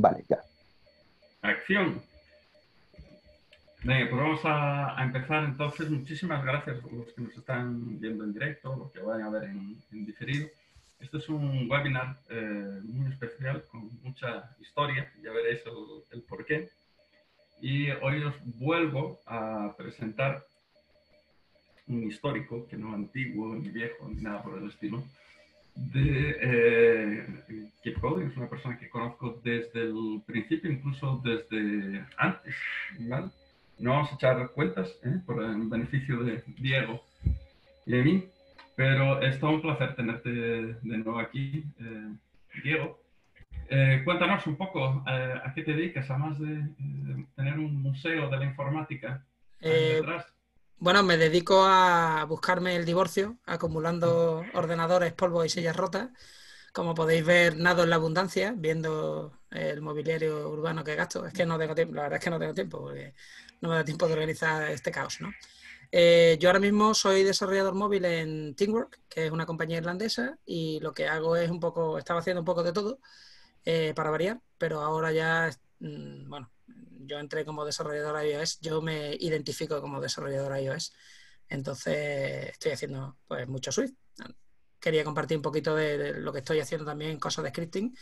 Vale, ya. Acción. Bien, pues vamos a, empezar entonces. Muchísimas gracias a los que nos están viendo en directo, los que van a ver en, diferido. Este es un webinar eh, muy especial, con mucha historia, ya veréis el, el porqué. Y hoy os vuelvo a presentar un histórico, que no antiguo, ni viejo, ni nada por el estilo, de eh, Keep Coding, es una persona que conozco desde el principio, incluso desde antes. ¿vale? No vamos a echar cuentas ¿eh? por el beneficio de Diego y de mí, pero es todo un placer tenerte de nuevo aquí, eh, Diego. Eh, cuéntanos un poco a qué te dedicas, además de tener un museo de la informática detrás. Bueno, me dedico a buscarme el divorcio, acumulando ordenadores, polvo y sillas rotas. Como podéis ver, nado en la abundancia, viendo el mobiliario urbano que gasto. Es que no tengo tiempo, la verdad es que no tengo tiempo, porque no me da tiempo de organizar este caos, ¿no? Eh, yo ahora mismo soy desarrollador móvil en Teamwork, que es una compañía irlandesa, y lo que hago es un poco, estaba haciendo un poco de todo eh, para variar, pero ahora ya Mm, bueno, yo entré como desarrollador iOS, yo me identifico como desarrollador iOS, entonces estoy haciendo pues mucho Swift. Quería compartir un poquito de, lo que estoy haciendo también en cosas de scripting,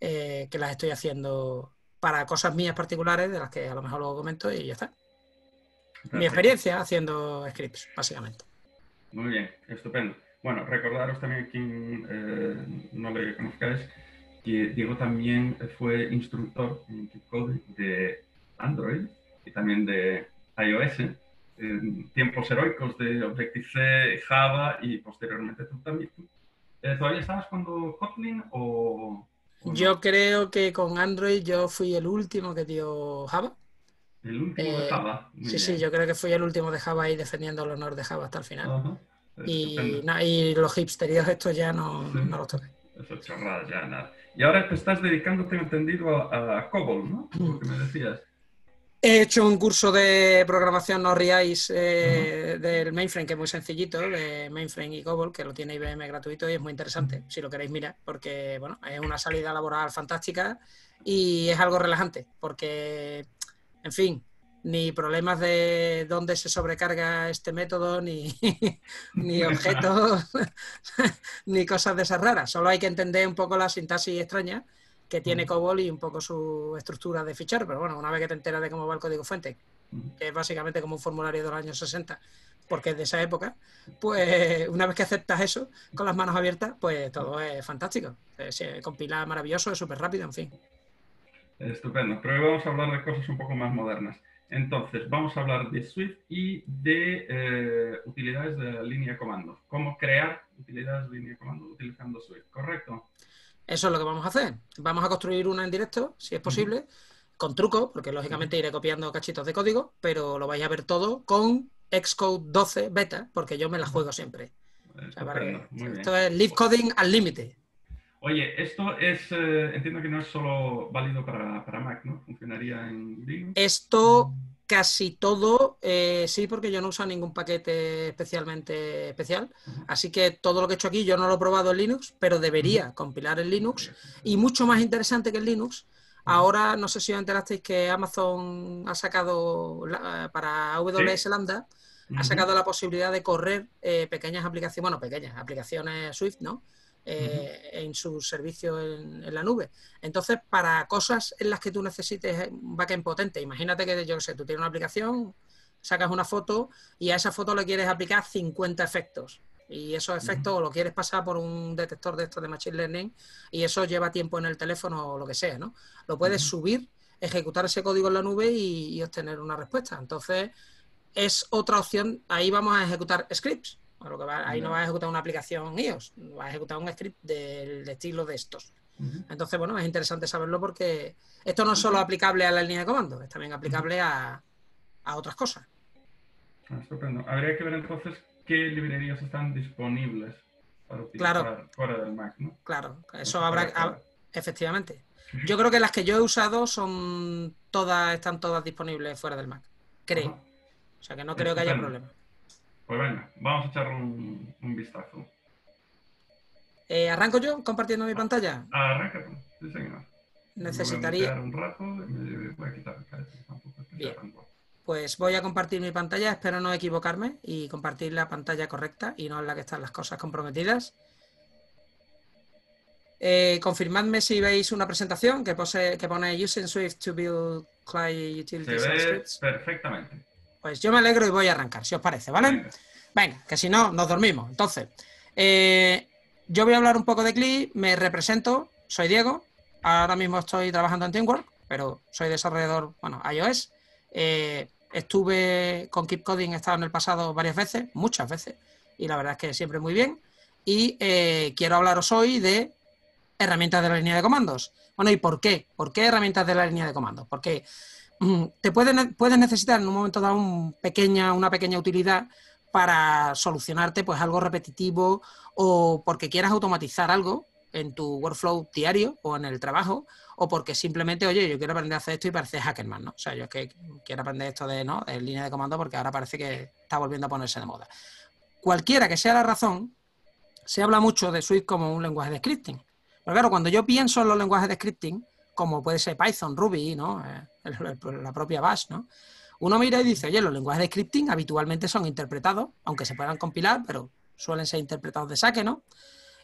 eh, que las estoy haciendo para cosas mías particulares, de las que a lo mejor luego comento y ya está. Mi experiencia haciendo scripts, básicamente. Muy bien, estupendo. Bueno, recordaros también quien eh, no le conozcáis Diego también fue instructor de Android y también de iOS, en tiempos heroicos de Objective-C, Java y posteriormente tú también. Eh, ¿Todavía estabas con Kotlin Yo creo que con Android yo fui el último que dio Java. El último de eh, Java. sí, sí, yo creo que fui el último de Java ahí defendiendo el honor de Java hasta el final. y, los hipsterios estos ya no, los toqué. Eso es chorrada, ya, nada. Y ahora te estás dedicando, tengo entendido, a, a COBOL, ¿no? Porque mm. me decías. He hecho un curso de programación no ríais, eh, del mainframe, que es muy sencillito, de mainframe y COBOL, que lo tiene IBM gratuito y es muy interesante, si lo queréis mirar, porque bueno, es una salida laboral fantástica y es algo relajante, porque, en fin, ni problemas de dónde se sobrecarga este método, ni, ni objetos, ni cosas de esas raras. Solo hay que entender un poco la sintaxis extraña que tiene COBOL y un poco su estructura de fichar Pero bueno, una vez que te enteras de cómo va el código fuente, que es básicamente como un formulario de los años 60, porque es de esa época, pues una vez que aceptas eso con las manos abiertas, pues todo es fantástico. Se eh, compila maravilloso, es súper rápido, en fin. Estupendo. Pero hoy vamos a hablar de cosas un poco más modernas. Entonces, vamos a hablar de Swift y de eh, utilidades de línea de comando. ¿Cómo crear utilidades de línea de comando utilizando Swift? ¿Correcto? Eso es lo que vamos a hacer. Vamos a construir una en directo, si es posible, con truco, porque lógicamente iré copiando cachitos de código, pero lo vais a ver todo con Xcode 12 beta, porque yo me la juego siempre. esto es live coding al límite. Oye, esto es, eh, entiendo que no es solo válido para, Mac, ¿no? ¿Funcionaría en Linux? Esto casi todo, eh, sí, porque yo no uso ningún paquete especialmente especial. Así que todo lo que he hecho aquí yo no lo he probado en Linux, pero debería compilar en Linux. Y mucho más interesante que en Linux, Ahora, no sé si os enterasteis que Amazon ha sacado eh, para AWS Lambda, ha sacado la posibilidad de correr pequeñas aplicaciones, bueno, pequeñas aplicaciones Swift, ¿no? Eh, en su servicio en, la nube. Entonces, para cosas en las que tú necesites un backend potente, imagínate que, yo sé, tú tienes una aplicación, sacas una foto y a esa foto le quieres aplicar 50 efectos y esos efectos lo quieres pasar por un detector de estos de Machine Learning y eso lleva tiempo en el teléfono o lo que sea, ¿no? Lo puedes subir, ejecutar ese código en la nube y, obtener una respuesta. Entonces, es otra opción, ahí vamos a ejecutar scripts ahí no. va a ejecutar una aplicación iOS, Va a ejecutar un script del estilo de estos. Entonces, bueno, es interesante saberlo porque esto no es solo aplicable a la línea de comando, es también aplicable a, otras cosas. Ah, estupendo. Habría que ver entonces qué librerías están disponibles para utilizar fuera del Mac, ¿no? Claro, eso habrá, efectivamente. Yo creo que las que yo he usado son todas, están todas disponibles fuera del Mac, creo. O sea que no creo que haya problema. Pues venga, vamos a echar un, vistazo. Eh, ¿Arranco yo compartiendo mi pantalla? Arranca tú, sí señor. Necesitaría... voy a un rato voy a quitar el Pues voy a compartir mi pantalla, espero no equivocarme y compartir la pantalla correcta y no en la que están las cosas comprometidas. Eh, confirmadme si veis una presentación que, que pone Using Swift to build Client Utilities. Se ve perfectamente. Pues yo me alegro y voy a arrancar, si os parece, ¿vale? Venga, que si no, nos dormimos. Entonces, eh, yo voy a hablar un poco de CLI, me represento, soy Diego, ahora mismo estoy trabajando en Teamwork, pero soy desarrollador, bueno, iOS. Eh, estuve con Keep Coding, he estado en el pasado varias veces, muchas veces, y la verdad es que siempre muy bien. Y eh, quiero hablaros hoy de herramientas de la línea de comandos. Bueno, ¿y por qué? ¿Por qué herramientas de la línea de comandos? Porque te pueden, necesitar en un momento dado pequeña, una pequeña utilidad para solucionarte pues algo repetitivo o porque quieras automatizar algo en tu workflow diario o en el trabajo o porque simplemente, oye, yo quiero aprender a hacer esto y parece hackerman, ¿no? O sea, yo es que quiero aprender esto de, ¿no? de línea de comando porque ahora parece que está volviendo a ponerse de moda. Cualquiera que sea la razón, se habla mucho de Swift como un lenguaje de scripting. Pero claro, cuando yo pienso en los lenguajes de scripting, como puede ser Python, Ruby, ¿no? Eh, la propia Bash, ¿no? Uno mira y dice, oye, los lenguajes de scripting habitualmente son interpretados, aunque se puedan compilar, pero suelen ser interpretados de saque, ¿no?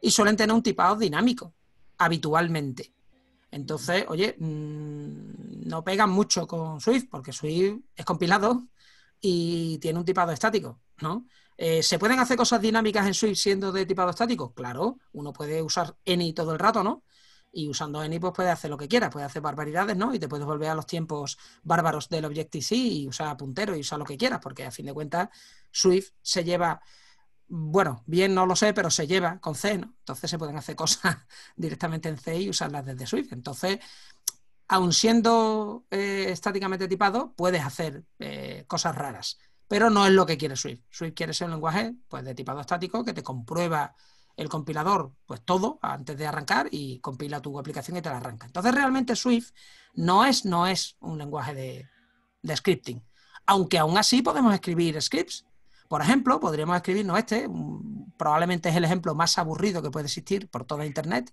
Y suelen tener un tipado dinámico, habitualmente. Entonces, oye, mm, no pegan mucho con Swift, porque Swift es compilado y tiene un tipado estático, ¿no? Eh, ¿Se pueden hacer cosas dinámicas en Swift siendo de tipado estático? Claro, uno puede usar any todo el rato, ¿no? y usando ENI pues puedes hacer lo que quieras, puede hacer barbaridades, ¿no? Y te puedes volver a los tiempos bárbaros del Objective-C y usar puntero y usar lo que quieras, porque a fin de cuentas Swift se lleva, bueno, bien no lo sé, pero se lleva con C, ¿no? Entonces se pueden hacer cosas directamente en C y usarlas desde Swift. Entonces, aun siendo eh, estáticamente tipado, puedes hacer eh, cosas raras, pero no es lo que quiere Swift. Swift quiere ser un lenguaje pues, de tipado estático que te comprueba el compilador, pues todo antes de arrancar y compila tu aplicación y te la arranca. Entonces realmente Swift no es, no es un lenguaje de, scripting, aunque aún así podemos escribir scripts. Por ejemplo, podríamos escribirnos este, probablemente es el ejemplo más aburrido que puede existir por toda Internet,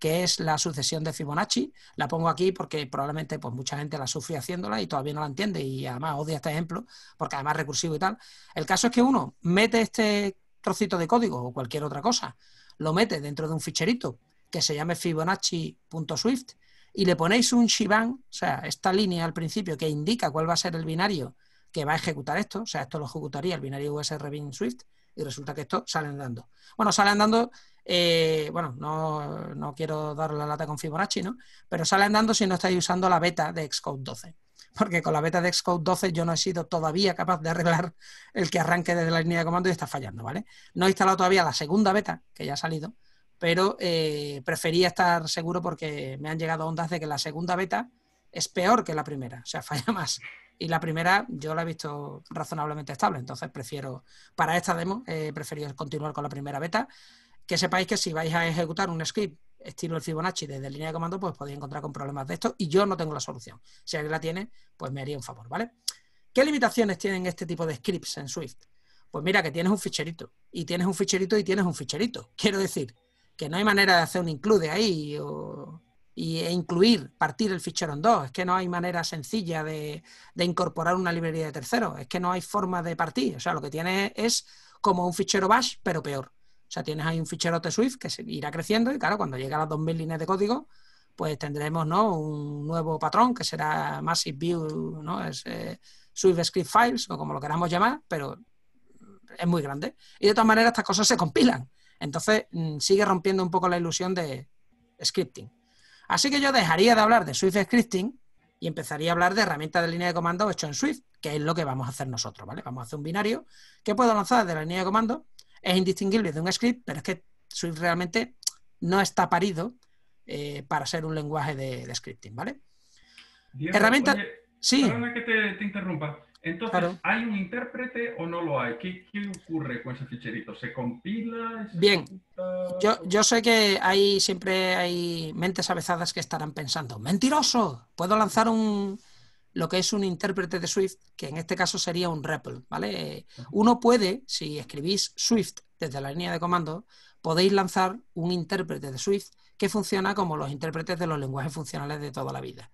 que es la sucesión de Fibonacci. La pongo aquí porque probablemente pues, mucha gente la sufre haciéndola y todavía no la entiende y además odia este ejemplo porque además es recursivo y tal. El caso es que uno mete este trocito de código o cualquier otra cosa, lo mete dentro de un ficherito que se llame fibonacci.swift y le ponéis un shibang, o sea, esta línea al principio que indica cuál va a ser el binario que va a ejecutar esto, o sea, esto lo ejecutaría el binario USR Swift y resulta que esto sale andando. Bueno, sale andando, eh, bueno, no, no quiero dar la lata con Fibonacci, ¿no? Pero sale andando si no estáis usando la beta de Xcode 12 porque con la beta de Xcode 12 yo no he sido todavía capaz de arreglar el que arranque desde la línea de comando y está fallando, ¿vale? No he instalado todavía la segunda beta, que ya ha salido, pero eh, prefería estar seguro porque me han llegado ondas de que la segunda beta es peor que la primera, o sea, falla más. Y la primera yo la he visto razonablemente estable, entonces prefiero, para esta demo, eh, preferir continuar con la primera beta. Que sepáis que si vais a ejecutar un script estilo el Fibonacci desde línea de comando, pues podría encontrar con problemas de esto y yo no tengo la solución. Si alguien la tiene, pues me haría un favor, ¿vale? ¿Qué limitaciones tienen este tipo de scripts en Swift? Pues mira que tienes un ficherito y tienes un ficherito y tienes un ficherito. Quiero decir que no hay manera de hacer un include ahí e incluir, partir el fichero en dos. Es que no hay manera sencilla de, incorporar una librería de terceros. Es que no hay forma de partir. O sea, lo que tiene es como un fichero bash, pero peor. O sea, tienes ahí un fichero de swift que irá creciendo y claro, cuando llegue a las 2.000 líneas de código, pues tendremos un nuevo patrón que será Massive View, ¿no? Es, eh, Swift Script Files o como lo queramos llamar, pero es muy grande. Y de todas maneras estas cosas se compilan. Entonces mm, sigue rompiendo un poco la ilusión de scripting. Así que yo dejaría de hablar de Swift Scripting y empezaría a hablar de herramientas de línea de comando hechas en Swift, que es lo que vamos a hacer nosotros, ¿vale? Vamos a hacer un binario que puedo lanzar de la línea de comando es indistinguible de un script, pero es que Swift realmente no está parido eh, para ser un lenguaje de, scripting, ¿vale? Herramienta... sí. Perdona que te, interrumpa. Entonces, ¿hay un intérprete o no lo hay? ¿Qué, ocurre con ese ficherito? ¿Se compila? Bien, yo, yo, sé que hay siempre hay mentes avezadas que estarán pensando, mentiroso, puedo lanzar un, lo que es un intérprete de Swift, que en este caso sería un REPL, ¿vale? Uno puede, si escribís Swift desde la línea de comando, podéis lanzar un intérprete de Swift que funciona como los intérpretes de los lenguajes funcionales de toda la vida.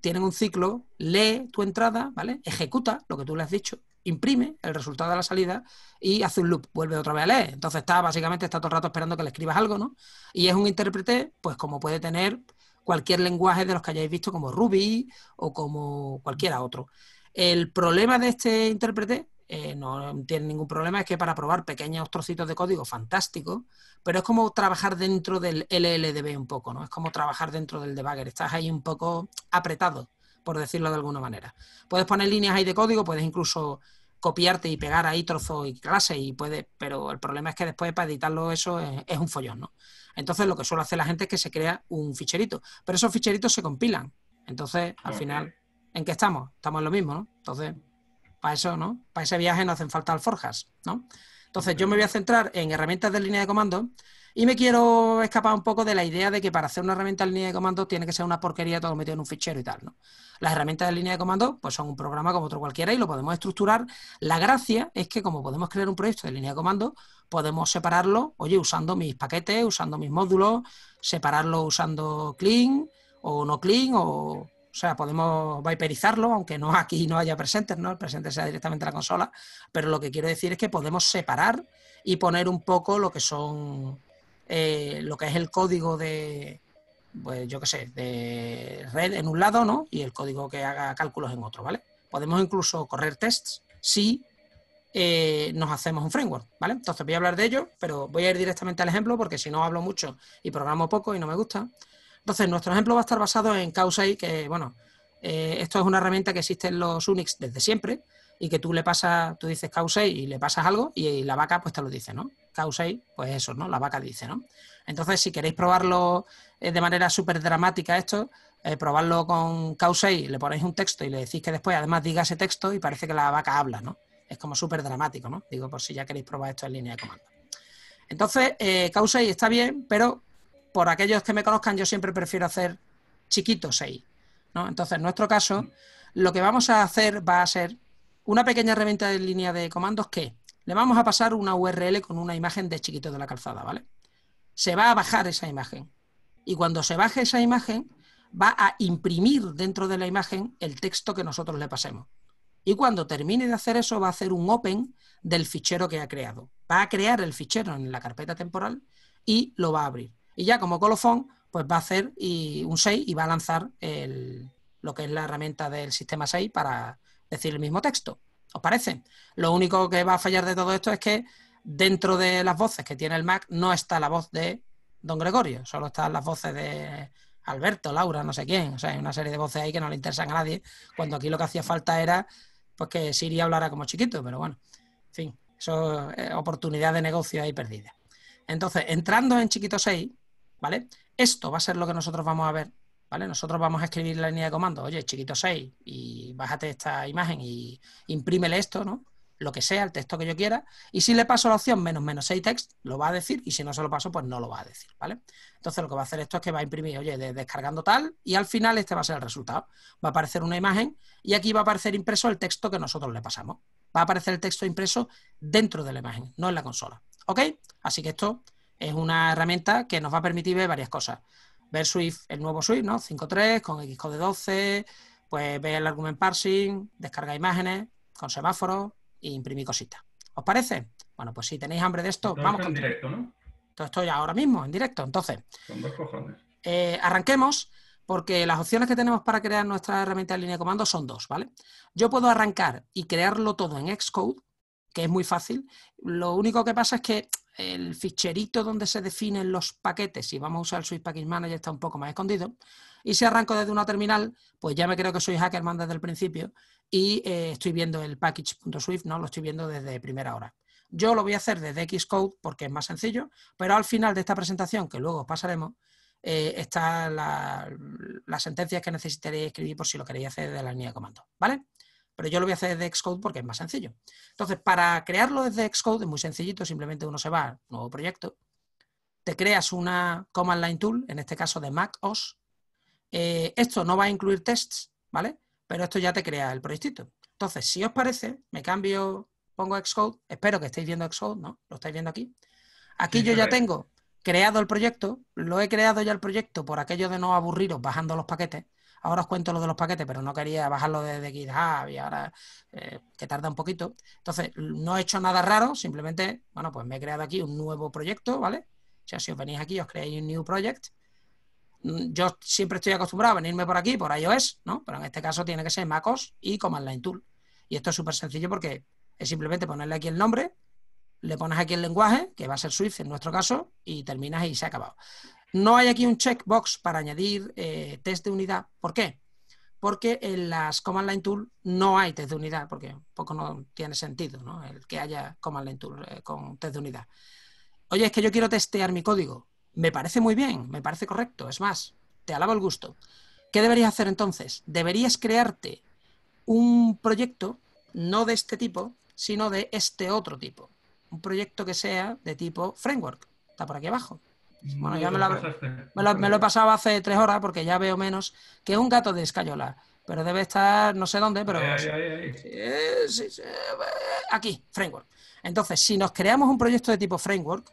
Tienen un ciclo, lee tu entrada, ¿vale? Ejecuta lo que tú le has dicho, imprime el resultado de la salida y hace un loop, vuelve otra vez a leer. Entonces está básicamente está todo el rato esperando que le escribas algo, ¿no? Y es un intérprete, pues como puede tener cualquier lenguaje de los que hayáis visto, como Ruby o como cualquiera otro. El problema de este intérprete, eh, no tiene ningún problema, es que para probar pequeños trocitos de código, fantástico, pero es como trabajar dentro del LLDB un poco, ¿no? Es como trabajar dentro del debugger, estás ahí un poco apretado, por decirlo de alguna manera. Puedes poner líneas ahí de código, puedes incluso copiarte y pegar ahí trozo y clase y puede, pero el problema es que después para editarlo eso es, un follón, ¿no? Entonces lo que suele hacer la gente es que se crea un ficherito, pero esos ficheritos se compilan. Entonces, al final, ¿en qué estamos? Estamos en lo mismo, ¿no? Entonces, para eso, ¿no? Para ese viaje no hacen falta alforjas, ¿no? Entonces, yo me voy a centrar en herramientas de línea de comando y me quiero escapar un poco de la idea de que para hacer una herramienta de línea de comando tiene que ser una porquería todo metido en un fichero y tal, ¿no? Las herramientas de línea de comando pues son un programa como otro cualquiera y lo podemos estructurar. La gracia es que como podemos crear un proyecto de línea de comando, podemos separarlo, oye, usando mis paquetes, usando mis módulos, separarlo usando clean o no clean o o sea, podemos viperizarlo, aunque no aquí no haya presentes, ¿no? El presente sea directamente la consola, pero lo que quiero decir es que podemos separar y poner un poco lo que son eh, lo que es el código de, pues yo qué sé, de red en un lado, ¿no? Y el código que haga cálculos en otro, ¿vale? Podemos incluso correr tests si eh, nos hacemos un framework, ¿vale? Entonces voy a hablar de ello, pero voy a ir directamente al ejemplo porque si no hablo mucho y programo poco y no me gusta. Entonces, nuestro ejemplo va a estar basado en y que, bueno, eh, esto es una herramienta que existe en los Unix desde siempre y que tú le pasas, tú dices cause y le pasas algo y la vaca pues te lo dice, ¿no? Cause, pues eso, ¿no? La vaca dice, ¿no? Entonces, si queréis probarlo eh, de manera súper dramática esto, eh, probarlo con cause y le ponéis un texto y le decís que después además diga ese texto y parece que la vaca habla, ¿no? Es como súper dramático, ¿no? Digo, por si ya queréis probar esto en línea de comando. Entonces, eh, está bien, pero por aquellos que me conozcan, yo siempre prefiero hacer chiquito 6. Entonces, en nuestro caso, lo que vamos a hacer va a ser una pequeña herramienta de línea de comandos que le vamos a pasar una URL con una imagen de chiquito de la calzada, ¿vale? Se va a bajar esa imagen. Y cuando se baje esa imagen, va a imprimir dentro de la imagen el texto que nosotros le pasemos. Y cuando termine de hacer eso, va a hacer un open del fichero que ha creado. Va a crear el fichero en la carpeta temporal y lo va a abrir. Y ya como colofón, pues va a hacer y un 6 y va a lanzar lo que es la herramienta del sistema 6 para decir el mismo texto. ¿Os parece? Lo único que va a fallar de todo esto es que dentro de las voces que tiene el Mac no está la voz de don Gregorio, solo están las voces de Alberto, Laura, no sé quién. O sea, hay una serie de voces ahí que no le interesan a nadie, cuando aquí lo que hacía falta era pues que Siri hablara como chiquito, pero bueno, en fin, eso es oportunidad de negocio ahí perdida. Entonces, entrando en Chiquito 6, ¿vale? Esto va a ser lo que nosotros vamos a ver. ¿Vale? Nosotros vamos a escribir la línea de comando, oye, chiquito 6, y bájate esta imagen y imprímele esto, ¿no? Lo que sea, el texto que yo quiera. Y si le paso la opción menos menos 6 text, lo va a decir, y si no se lo paso, pues no lo va a decir, ¿vale? Entonces lo que va a hacer esto es que va a imprimir, oye, descargando tal, y al final este va a ser el resultado. Va a aparecer una imagen y aquí va a aparecer impreso el texto que nosotros le pasamos. Va a aparecer el texto impreso dentro de la imagen, no en la consola. ¿Ok? Así que esto es una herramienta que nos va a permitir ver varias cosas. Ver Swift, el nuevo Swift, ¿no? 5.3, con Xcode 12, pues ver el argument parsing, descarga imágenes, con semáforos e imprimir cositas. ¿Os parece? Bueno, pues si tenéis hambre de esto, vamos. En directo, ¿no? Estoy ahora mismo, en directo. Entonces, Son dos eh, arranquemos porque las opciones que tenemos para crear nuestra herramienta de línea de comando son dos, ¿vale? Yo puedo arrancar y crearlo todo en Xcode, que es muy fácil. Lo único que pasa es que el ficherito donde se definen los paquetes, si vamos a usar el Swift Package Manager, está un poco más escondido. Y si arranco desde una terminal, pues ya me creo que soy Hackerman desde el principio y eh, estoy viendo el package.swift, ¿no? Lo estoy viendo desde primera hora. Yo lo voy a hacer desde Xcode porque es más sencillo, pero al final de esta presentación, que luego pasaremos, eh, están la, las sentencias que necesitaréis escribir por si lo queréis hacer desde la línea de comando, ¿vale? pero yo lo voy a hacer desde Xcode porque es más sencillo. Entonces, para crearlo desde Xcode es muy sencillito, simplemente uno se va a nuevo proyecto, te creas una command line tool, en este caso de Mac OS. Eh, esto no va a incluir tests, ¿vale? Pero esto ya te crea el proyectito. Entonces, si os parece, me cambio, pongo Xcode, espero que estéis viendo Xcode, ¿no? Lo estáis viendo aquí. Aquí yo ya tengo creado el proyecto, lo he creado ya el proyecto por aquello de no aburriros bajando los paquetes, ahora os cuento lo de los paquetes, pero no quería bajarlo desde GitHub y ahora eh, que tarda un poquito. Entonces, no he hecho nada raro, simplemente, bueno, pues me he creado aquí un nuevo proyecto, ¿vale? O sea, si os venís aquí, os creáis un new project. Mm, yo siempre estoy acostumbrado a venirme por aquí, por iOS, ¿no? Pero en este caso tiene que ser MacOS y Command Line Tool. Y esto es súper sencillo porque es simplemente ponerle aquí el nombre, le pones aquí el lenguaje, que va a ser Swift en nuestro caso, y terminas y se ha acabado. No hay aquí un checkbox para añadir eh, test de unidad. ¿Por qué? Porque en las Command Line Tool no hay test de unidad, porque un poco no tiene sentido el que haya Command Line Tool eh, con test de unidad. Oye, es que yo quiero testear mi código. Me parece muy bien, me parece correcto. Es más, te alabo el gusto. ¿Qué deberías hacer entonces? Deberías crearte un proyecto, no de este tipo, sino de este otro tipo. Un proyecto que sea de tipo framework. Está por aquí abajo. Bueno, ya me lo, he pasado hace tres horas porque ya veo menos que es un gato de escayola. Pero debe estar no sé dónde, pero. aquí, framework. Entonces, si nos creamos un proyecto de tipo framework,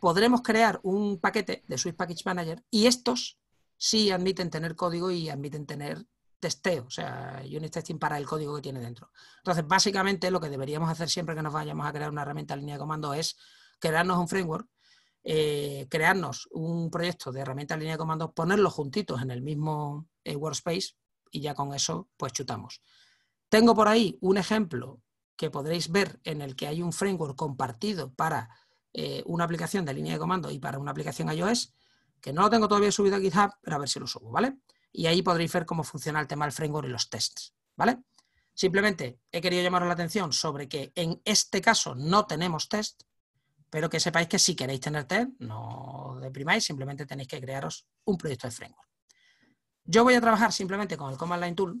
podremos crear un paquete de Swift Package Manager y estos sí admiten tener código y admiten tener testeo, o sea, unit testing para el código que tiene dentro. Entonces, básicamente lo que deberíamos hacer siempre que nos vayamos a crear una herramienta de línea de comando es crearnos un framework eh, crearnos un proyecto de herramienta de línea de comandos, ponerlos juntitos en el mismo eh, workspace y ya con eso pues chutamos. Tengo por ahí un ejemplo que podréis ver en el que hay un framework compartido para eh, una aplicación de línea de comando y para una aplicación iOS, que no lo tengo todavía subido a GitHub, pero a ver si lo subo, ¿vale? Y ahí podréis ver cómo funciona el tema del framework y los tests, ¿vale? Simplemente he querido llamar la atención sobre que en este caso no tenemos test, pero que sepáis que si queréis tener test, no deprimáis, simplemente tenéis que crearos un proyecto de framework. Yo voy a trabajar simplemente con el Command Line Tool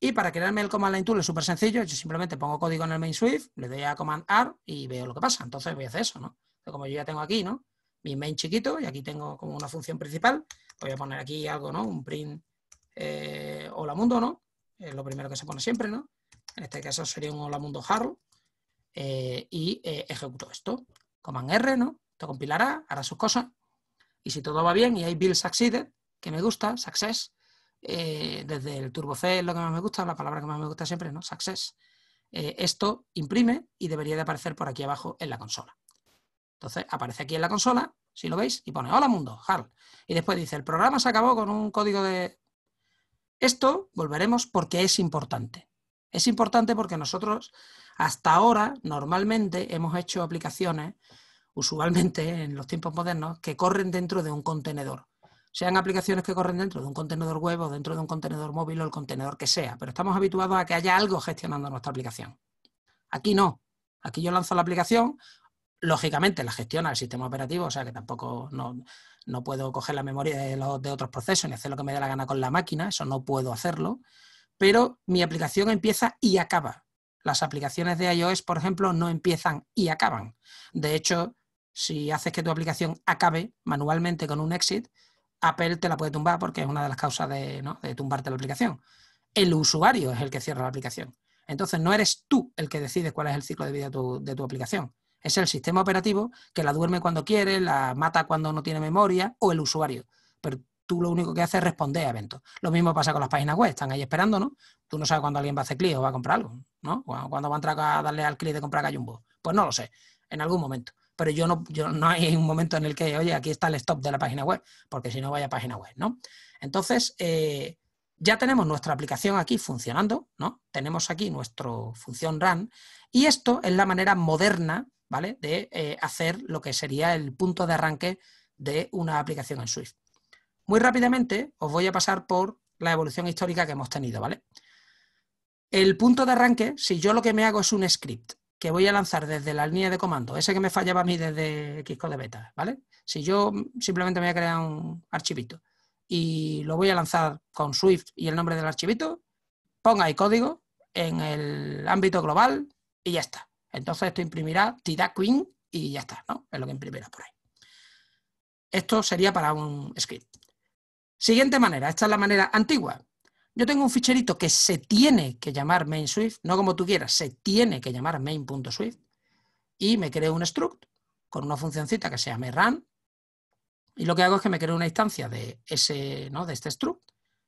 y para crearme el Command Line Tool es súper sencillo, yo simplemente pongo código en el main Swift, le doy a Command R y veo lo que pasa, entonces voy a hacer eso, ¿no? como yo ya tengo aquí, ¿no? Mi main chiquito y aquí tengo como una función principal, voy a poner aquí algo, ¿no? Un print eh, hola mundo, ¿no? Es lo primero que se pone siempre, ¿no? En este caso sería un hola mundo Harold. Eh, y eh, ejecuto esto coman R, ¿no? Esto compilará, hará sus cosas. Y si todo va bien y hay build succeeded, que me gusta, success, eh, desde el turbo C es lo que más me gusta, la palabra que más me gusta siempre, ¿no? Success. Eh, esto imprime y debería de aparecer por aquí abajo en la consola. Entonces aparece aquí en la consola, si lo veis, y pone hola mundo, Hal, Y después dice, el programa se acabó con un código de... Esto volveremos porque es importante. Es importante porque nosotros hasta ahora, normalmente hemos hecho aplicaciones, usualmente en los tiempos modernos, que corren dentro de un contenedor. Sean aplicaciones que corren dentro de un contenedor web o dentro de un contenedor móvil o el contenedor que sea, pero estamos habituados a que haya algo gestionando nuestra aplicación. Aquí no. Aquí yo lanzo la aplicación, lógicamente la gestiona el sistema operativo, o sea que tampoco no, puedo coger la memoria de, de otros procesos ni hacer lo que me dé la gana con la máquina, eso no puedo hacerlo, pero mi aplicación empieza y acaba. Las aplicaciones de iOS, por ejemplo, no empiezan y acaban. De hecho, si haces que tu aplicación acabe manualmente con un exit, Apple te la puede tumbar porque es una de las causas de, ¿no? de tumbarte la aplicación. El usuario es el que cierra la aplicación. Entonces, no eres tú el que decides cuál es el ciclo de vida de tu aplicación. Es el sistema operativo que la duerme cuando quiere, la mata cuando no tiene memoria o el usuario. Pero tú lo único que haces es responder a eventos. Lo mismo pasa con las páginas web, están ahí esperando, ¿no? Tú no sabes cuándo alguien va a hacer clic o va a comprar algo, ¿no? cuando va a entrar a darle al clic de comprar gallumbo. Pues no lo sé, en algún momento. Pero yo no, yo no hay un momento en el que, oye, aquí está el stop de la página web, porque si no vaya a página web, ¿no? Entonces, eh, ya tenemos nuestra aplicación aquí funcionando, ¿no? Tenemos aquí nuestra función run y esto es la manera moderna, ¿vale? De eh, hacer lo que sería el punto de arranque de una aplicación en Swift. Muy rápidamente os voy a pasar por la evolución histórica que hemos tenido, ¿vale? El punto de arranque, si yo lo que me hago es un script que voy a lanzar desde la línea de comando, ese que me fallaba a mí desde Xcode Beta, ¿vale? Si yo simplemente me voy a crear un archivito y lo voy a lanzar con Swift y el nombre del archivito, ponga el código en el ámbito global y ya está. Entonces esto imprimirá TIDA Queen y ya está, ¿no? Es lo que imprimirá por ahí. Esto sería para un script. Siguiente manera, esta es la manera antigua. Yo tengo un ficherito que se tiene que llamar main Swift, no como tú quieras, se tiene que llamar main.swift y me creo un struct con una funcioncita que se llama run y lo que hago es que me creo una instancia de ese, ¿no? de este struct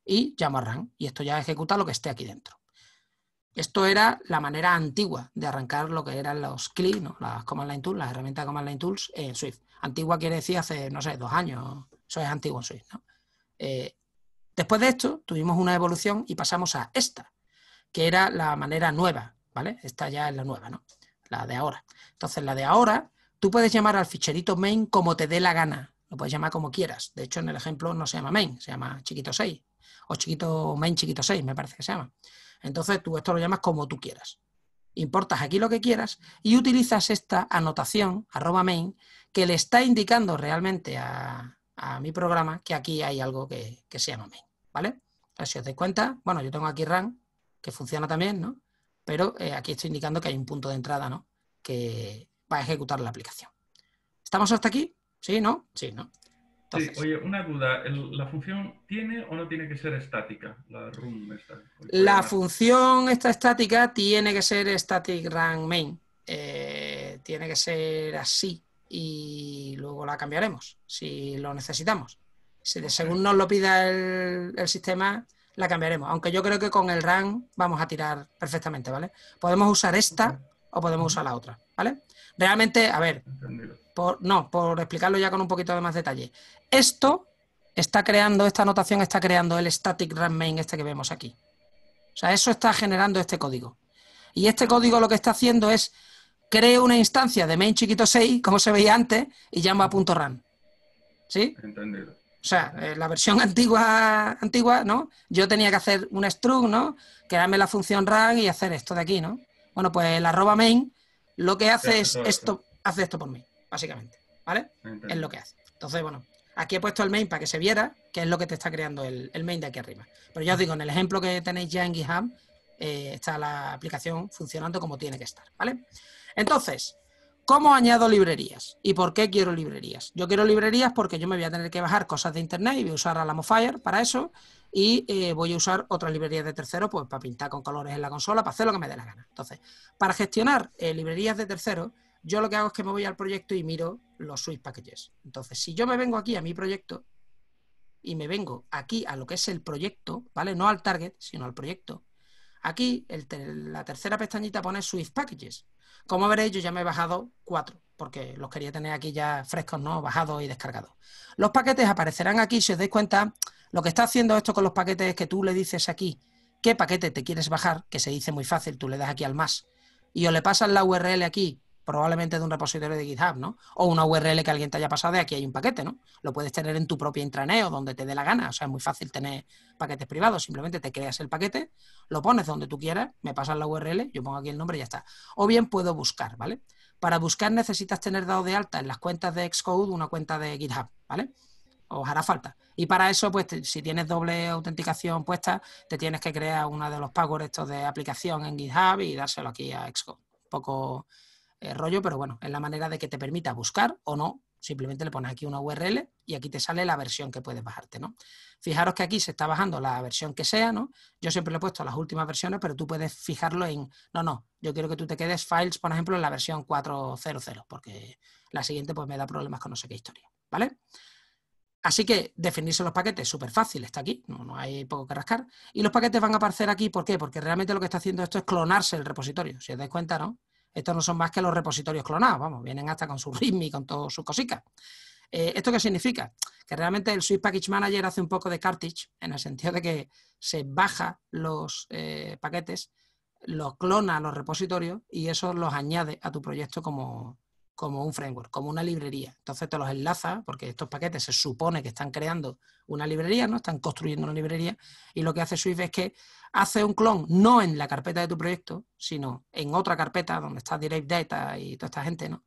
y llamo a run y esto ya ejecuta lo que esté aquí dentro. Esto era la manera antigua de arrancar lo que eran los CLI, ¿no? las command line tools, las herramientas de command line tools en Swift. Antigua quiere decir hace, no sé, dos años, eso es antiguo en Swift. ¿no? Eh, después de esto, tuvimos una evolución y pasamos a esta, que era la manera nueva, ¿vale? Esta ya es la nueva, ¿no? La de ahora. Entonces, la de ahora, tú puedes llamar al ficherito main como te dé la gana, lo puedes llamar como quieras. De hecho, en el ejemplo no se llama main, se llama chiquito 6, o chiquito main chiquito 6, me parece que se llama. Entonces, tú esto lo llamas como tú quieras. Importas aquí lo que quieras y utilizas esta anotación, arroba main, que le está indicando realmente a, a mi programa que aquí hay algo que, se llama main, ¿vale? si os dais cuenta, bueno, yo tengo aquí run, que funciona también, ¿no? Pero eh, aquí estoy indicando que hay un punto de entrada, ¿no? Que va a ejecutar la aplicación. ¿Estamos hasta aquí? ¿Sí, no? Sí, ¿no? oye, una duda, ¿la función tiene o no tiene que ser estática? La, la función está estática tiene que ser static run main. Eh, tiene que ser así, y luego la cambiaremos si lo necesitamos. Si de, según nos lo pida el, sistema, la cambiaremos. Aunque yo creo que con el RAM vamos a tirar perfectamente, ¿vale? Podemos usar esta o podemos usar la otra, ¿vale? Realmente, a ver, por, no, por explicarlo ya con un poquito de más detalle. Esto está creando, esta anotación está creando el static RAM main este que vemos aquí. O sea, eso está generando este código. Y este código lo que está haciendo es creo una instancia de main chiquito 6, como se veía antes, y llamo a punto run ¿Sí? Entendido. O sea, eh, la versión antigua, antigua, ¿no? Yo tenía que hacer un struct, ¿no? Crearme la función run y hacer esto de aquí, ¿no? Bueno, pues el arroba main lo que hace es esto, hace esto por mí, básicamente. ¿Vale? Es lo que hace. Entonces, bueno, aquí he puesto el main para que se viera, que es lo que te está creando el, main de aquí arriba. Pero ya os digo, en el ejemplo que tenéis ya en GitHub, eh, está la aplicación funcionando como tiene que estar, ¿vale? vale entonces, ¿Cómo añado librerías? ¿Y por qué quiero librerías? Yo quiero librerías porque yo me voy a tener que bajar cosas de internet y voy a usar Alamofire para eso y eh, voy a usar otras librerías de tercero, pues, para pintar con colores en la consola, para hacer lo que me dé la gana. Entonces, para gestionar eh, librerías de tercero, yo lo que hago es que me voy al proyecto y miro los switch Packages. Entonces, si yo me vengo aquí a mi proyecto y me vengo aquí a lo que es el proyecto, ¿vale? No al target, sino al proyecto, Aquí, la tercera pestañita pone Swift Packages. Como veréis, yo ya me he bajado cuatro, porque los quería tener aquí ya frescos, ¿no? Bajados y descargados. Los paquetes aparecerán aquí, si os dais cuenta, lo que está haciendo esto con los paquetes es que tú le dices aquí qué paquete te quieres bajar, que se dice muy fácil, tú le das aquí al más, y os le pasas la URL aquí probablemente de un repositorio de GitHub, ¿no? O una URL que alguien te haya pasado de aquí hay un paquete, ¿no? Lo puedes tener en tu propio intranet o donde te dé la gana. O sea, es muy fácil tener paquetes privados. Simplemente te creas el paquete, lo pones donde tú quieras, me pasas la URL, yo pongo aquí el nombre y ya está. O bien puedo buscar, ¿vale? Para buscar necesitas tener dado de alta en las cuentas de Xcode una cuenta de GitHub, ¿vale? os hará falta. Y para eso, pues si tienes doble autenticación puesta, te tienes que crear uno de los passwords estos de aplicación en GitHub y dárselo aquí a Xcode. Un poco eh, rollo, pero bueno, es la manera de que te permita buscar o no. Simplemente le pones aquí una URL y aquí te sale la versión que puedes bajarte, ¿no? Fijaros que aquí se está bajando la versión que sea, ¿no? Yo siempre le he puesto las últimas versiones, pero tú puedes fijarlo en... No, no, yo quiero que tú te quedes files, por ejemplo, en la versión 4.0.0, porque la siguiente pues me da problemas con no sé qué historia, ¿vale? Así que definirse los paquetes, súper fácil, está aquí, no, no, hay poco que rascar. Y los paquetes van a aparecer aquí, ¿por qué? Porque realmente lo que está haciendo esto es clonarse el repositorio, si os dais cuenta, ¿no? Estos no son más que los repositorios clonados, vamos, vienen hasta con su README y con todas sus cositas. Eh, ¿Esto qué significa? Que realmente el Swift Package Manager hace un poco de cartage, en el sentido de que se baja los eh, paquetes, los clona a los repositorios y eso los añade a tu proyecto como, como un framework, como una librería. Entonces te los enlaza, porque estos paquetes se supone que están creando una librería, ¿no? Están construyendo una librería, y lo que hace Swift es que hace un clon no en la carpeta de tu proyecto, sino en otra carpeta donde está Direct Data y toda esta gente, ¿no?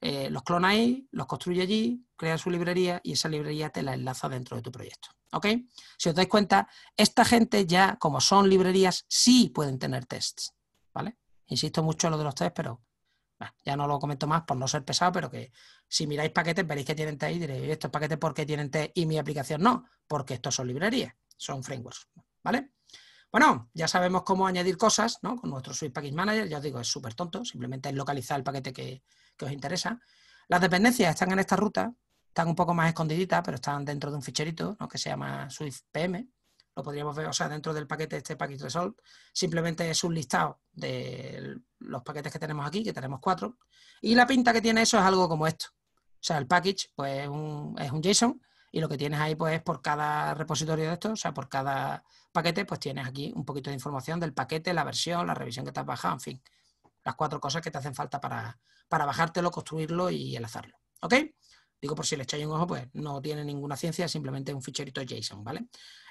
Eh, los clona ahí, los construye allí, crea su librería y esa librería te la enlaza dentro de tu proyecto. ¿Ok? Si os dais cuenta, esta gente ya, como son librerías, sí pueden tener tests. ¿Vale? Insisto mucho en lo de los tests, pero ya no lo comento más por no ser pesado, pero que si miráis paquetes veréis que tienen T y diréis, estos paquetes por qué tienen T y mi aplicación no, porque estos son librerías, son frameworks, ¿vale? Bueno, ya sabemos cómo añadir cosas ¿no? con nuestro Swift Package Manager, ya os digo, es súper tonto, simplemente es localizar el paquete que, que os interesa. Las dependencias están en esta ruta, están un poco más escondiditas, pero están dentro de un ficherito que se llama Swift PM lo podríamos ver, o sea, dentro del paquete, este package de simplemente es un listado de los paquetes que tenemos aquí, que tenemos cuatro, y la pinta que tiene eso es algo como esto. O sea, el package pues, es un, JSON y lo que tienes ahí pues por cada repositorio de esto, o sea, por cada paquete, pues tienes aquí un poquito de información del paquete, la versión, la revisión que te has bajado, en fin, las cuatro cosas que te hacen falta para, para bajártelo, construirlo y enlazarlo. ¿Ok? Digo, por si le echáis un ojo, pues no tiene ninguna ciencia, simplemente un ficherito JSON, ¿vale?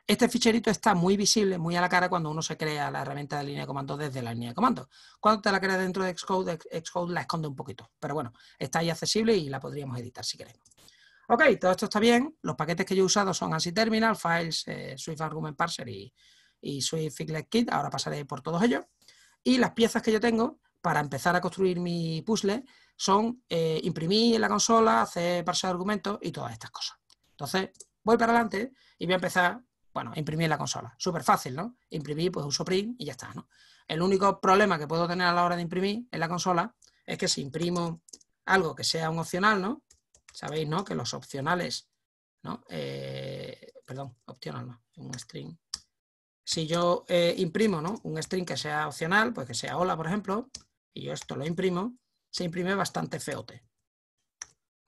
Este ficherito está muy visible, muy a la cara cuando uno se crea la herramienta de línea de comando desde la línea de comando. Cuando te la creas dentro de Xcode, Xcode la esconde un poquito, pero bueno, está ahí accesible y la podríamos editar si queremos. Ok, todo esto está bien. Los paquetes que yo he usado son ANSI Terminal, Files, eh, Swift Argument Parser y, y Swift Figlet Kit. Ahora pasaré por todos ellos. Y las piezas que yo tengo para empezar a construir mi puzzle son eh, imprimir en la consola, hacer parse argumentos y todas estas cosas. Entonces, voy para adelante y voy a empezar, bueno, a imprimir en la consola. Súper fácil, ¿no? Imprimir, pues uso print y ya está, ¿no? El único problema que puedo tener a la hora de imprimir en la consola es que si imprimo algo que sea un opcional, ¿no? Sabéis, ¿no? Que los opcionales, ¿no? Eh, perdón, opcional, ¿no? Un string. Si yo eh, imprimo, ¿no? Un string que sea opcional, pues que sea hola, por ejemplo, y yo esto lo imprimo, se imprime bastante feote.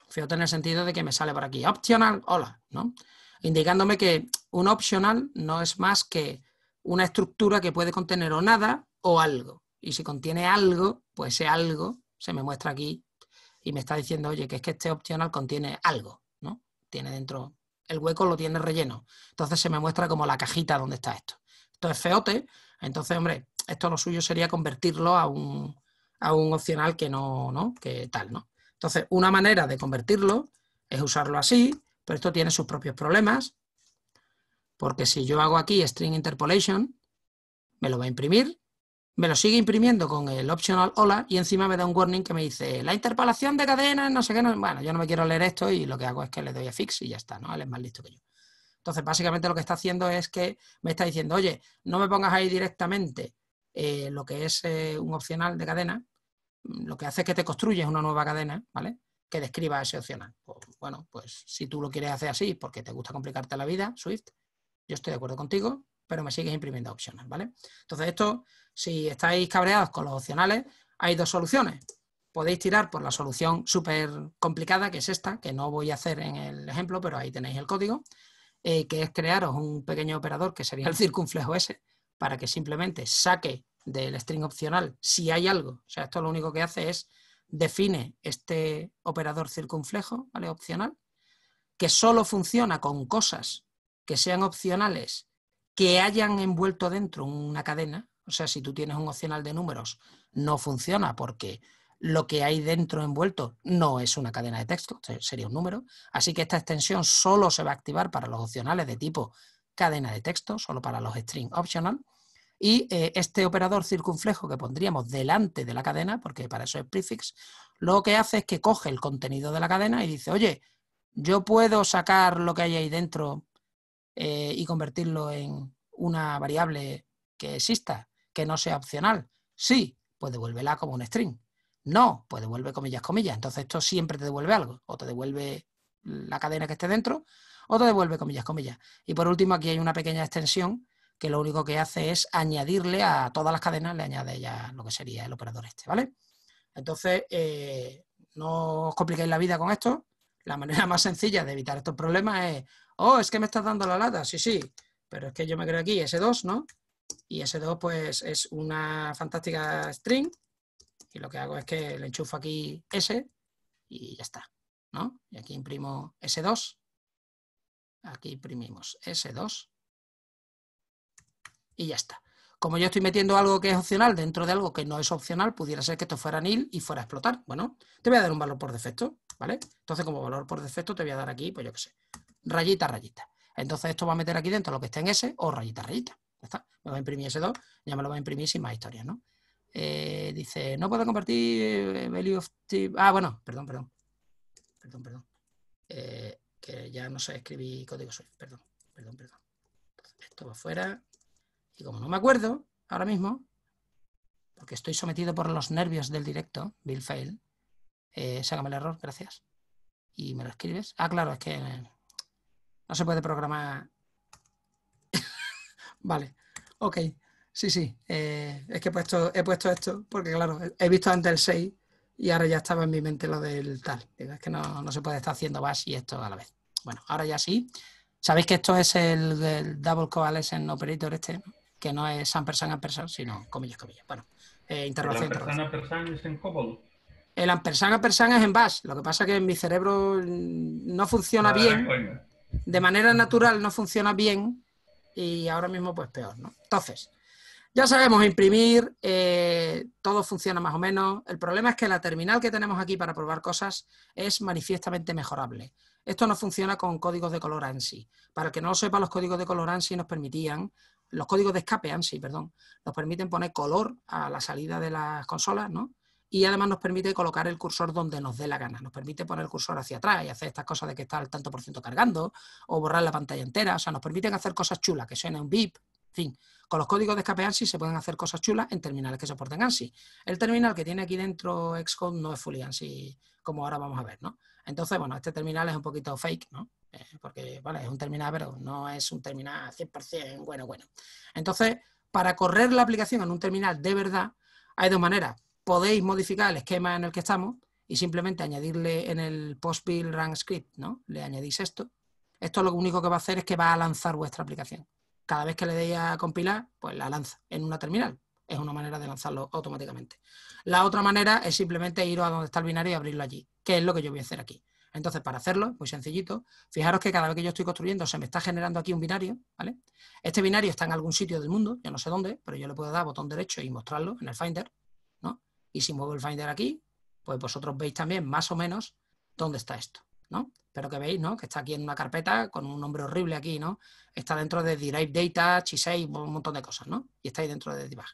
Feote en el sentido de que me sale por aquí, optional, hola, ¿no? Indicándome que un optional no es más que una estructura que puede contener o nada o algo. Y si contiene algo, pues ese algo se me muestra aquí y me está diciendo, oye, que es que este optional contiene algo, ¿no? Tiene dentro, el hueco lo tiene relleno. Entonces se me muestra como la cajita donde está esto. Esto es feote, entonces, hombre, esto lo suyo sería convertirlo a un, a un opcional que no, ¿no? Que tal, ¿no? Entonces, una manera de convertirlo es usarlo así, pero esto tiene sus propios problemas, porque si yo hago aquí string interpolation, me lo va a imprimir, me lo sigue imprimiendo con el optional hola y encima me da un warning que me dice la interpolación de cadenas, no sé qué, no, bueno, yo no me quiero leer esto y lo que hago es que le doy a fix y ya está, ¿no? Él es más listo que yo. Entonces, básicamente lo que está haciendo es que me está diciendo, oye, no me pongas ahí directamente eh, lo que es eh, un opcional de cadena, lo que hace es que te construyes una nueva cadena, ¿vale? Que describa ese opcional. Pues, bueno, pues si tú lo quieres hacer así porque te gusta complicarte la vida, Swift, yo estoy de acuerdo contigo, pero me sigues imprimiendo opcional, ¿vale? Entonces esto, si estáis cabreados con los opcionales, hay dos soluciones. Podéis tirar por la solución súper complicada, que es esta, que no voy a hacer en el ejemplo, pero ahí tenéis el código, eh, que es crearos un pequeño operador que sería el circunflejo S, para que simplemente saque del string opcional, si hay algo. O sea, esto lo único que hace es define este operador circunflejo, ¿vale? Opcional, que solo funciona con cosas que sean opcionales, que hayan envuelto dentro una cadena. O sea, si tú tienes un opcional de números, no funciona porque lo que hay dentro envuelto no es una cadena de texto, sería un número. Así que esta extensión solo se va a activar para los opcionales de tipo cadena de texto, solo para los string optional. Y eh, este operador circunflejo que pondríamos delante de la cadena, porque para eso es prefix, lo que hace es que coge el contenido de la cadena y dice, oye, yo puedo sacar lo que hay ahí dentro eh, y convertirlo en una variable que exista, que no sea opcional. Sí, pues devuélvela como un string. No, pues devuelve comillas, comillas. Entonces esto siempre te devuelve algo. O te devuelve la cadena que esté dentro, o te devuelve comillas, comillas. Y por último, aquí hay una pequeña extensión que lo único que hace es añadirle a todas las cadenas, le añade ya lo que sería el operador este, ¿vale? Entonces, eh, no os compliquéis la vida con esto. La manera más sencilla de evitar estos problemas es, oh, es que me estás dando la lata, sí, sí, pero es que yo me creo aquí S2, ¿no? Y S2 pues es una fantástica string y lo que hago es que le enchufo aquí S y ya está, ¿no? Y aquí imprimo S2, aquí imprimimos S2 y ya está. Como yo estoy metiendo algo que es opcional dentro de algo que no es opcional, pudiera ser que esto fuera nil y fuera a explotar. Bueno, te voy a dar un valor por defecto, ¿vale? Entonces, como valor por defecto, te voy a dar aquí, pues yo qué sé, rayita, rayita. Entonces, esto va a meter aquí dentro lo que está en S o rayita, rayita. Ya está. Me va a imprimir ese 2 ya me lo va a imprimir sin más historias, ¿no? Eh, dice, no puedo compartir eh, value of Ah, bueno, perdón, perdón. Perdón, perdón. Eh, que ya no sé escribir código Swift, perdón, perdón, perdón. esto va fuera, y como no me acuerdo ahora mismo, porque estoy sometido por los nervios del directo, Bill Fail, eh, sácame el error, gracias. Y me lo escribes. Ah, claro, es que eh, no se puede programar. vale, ok. Sí, sí. Eh, es que he puesto, he puesto esto porque, claro, he visto antes el 6 y ahora ya estaba en mi mente lo del tal. Es que no, se puede estar haciendo bash y esto a la vez. Bueno, ahora ya sí. Sabéis que esto es el, del Double Coalescent Operator este, que no es ampersand ampersand, sino comillas, comillas. Bueno, eh, interrogación. ¿El ampersand ampersand es en COBOL? El ampersand ampersand es en bash. Lo que pasa es que en mi cerebro no funciona ah, bien. De manera natural no funciona bien y ahora mismo pues peor, ¿no? Entonces, ya sabemos imprimir, eh, todo funciona más o menos. El problema es que la terminal que tenemos aquí para probar cosas es manifiestamente mejorable. Esto no funciona con códigos de color ANSI. Para el que no lo sepa, los códigos de color ANSI nos permitían los códigos de escape ANSI, perdón, nos permiten poner color a la salida de las consolas, ¿no? Y además nos permite colocar el cursor donde nos dé la gana. Nos permite poner el cursor hacia atrás y hacer estas cosas de que está al tanto por ciento cargando o borrar la pantalla entera. O sea, nos permiten hacer cosas chulas, que suene un bip, en fin. Con los códigos de escape ANSI se pueden hacer cosas chulas en terminales que soporten ANSI. El terminal que tiene aquí dentro Xcode no es fully ANSI, como ahora vamos a ver, ¿no? Entonces, bueno, este terminal es un poquito fake, ¿no? porque vale, es un terminal, pero no es un terminal 100% bueno, bueno. Entonces, para correr la aplicación en un terminal de verdad, hay dos maneras. Podéis modificar el esquema en el que estamos y simplemente añadirle en el post build run script, ¿no? Le añadís esto. Esto lo único que va a hacer es que va a lanzar vuestra aplicación. Cada vez que le deis a compilar, pues la lanza en una terminal. Es una manera de lanzarlo automáticamente. La otra manera es simplemente ir a donde está el binario y abrirlo allí, que es lo que yo voy a hacer aquí. Entonces, para hacerlo, muy sencillito, fijaros que cada vez que yo estoy construyendo se me está generando aquí un binario, ¿vale? Este binario está en algún sitio del mundo, yo no sé dónde, pero yo le puedo dar botón derecho y mostrarlo en el Finder, ¿no? Y si muevo el Finder aquí, pues vosotros veis también más o menos dónde está esto, ¿no? Pero que veis, ¿no? Que está aquí en una carpeta con un nombre horrible aquí, ¿no? Está dentro de direct Data, Ch6, un montón de cosas, ¿no? Y está ahí dentro de Debug.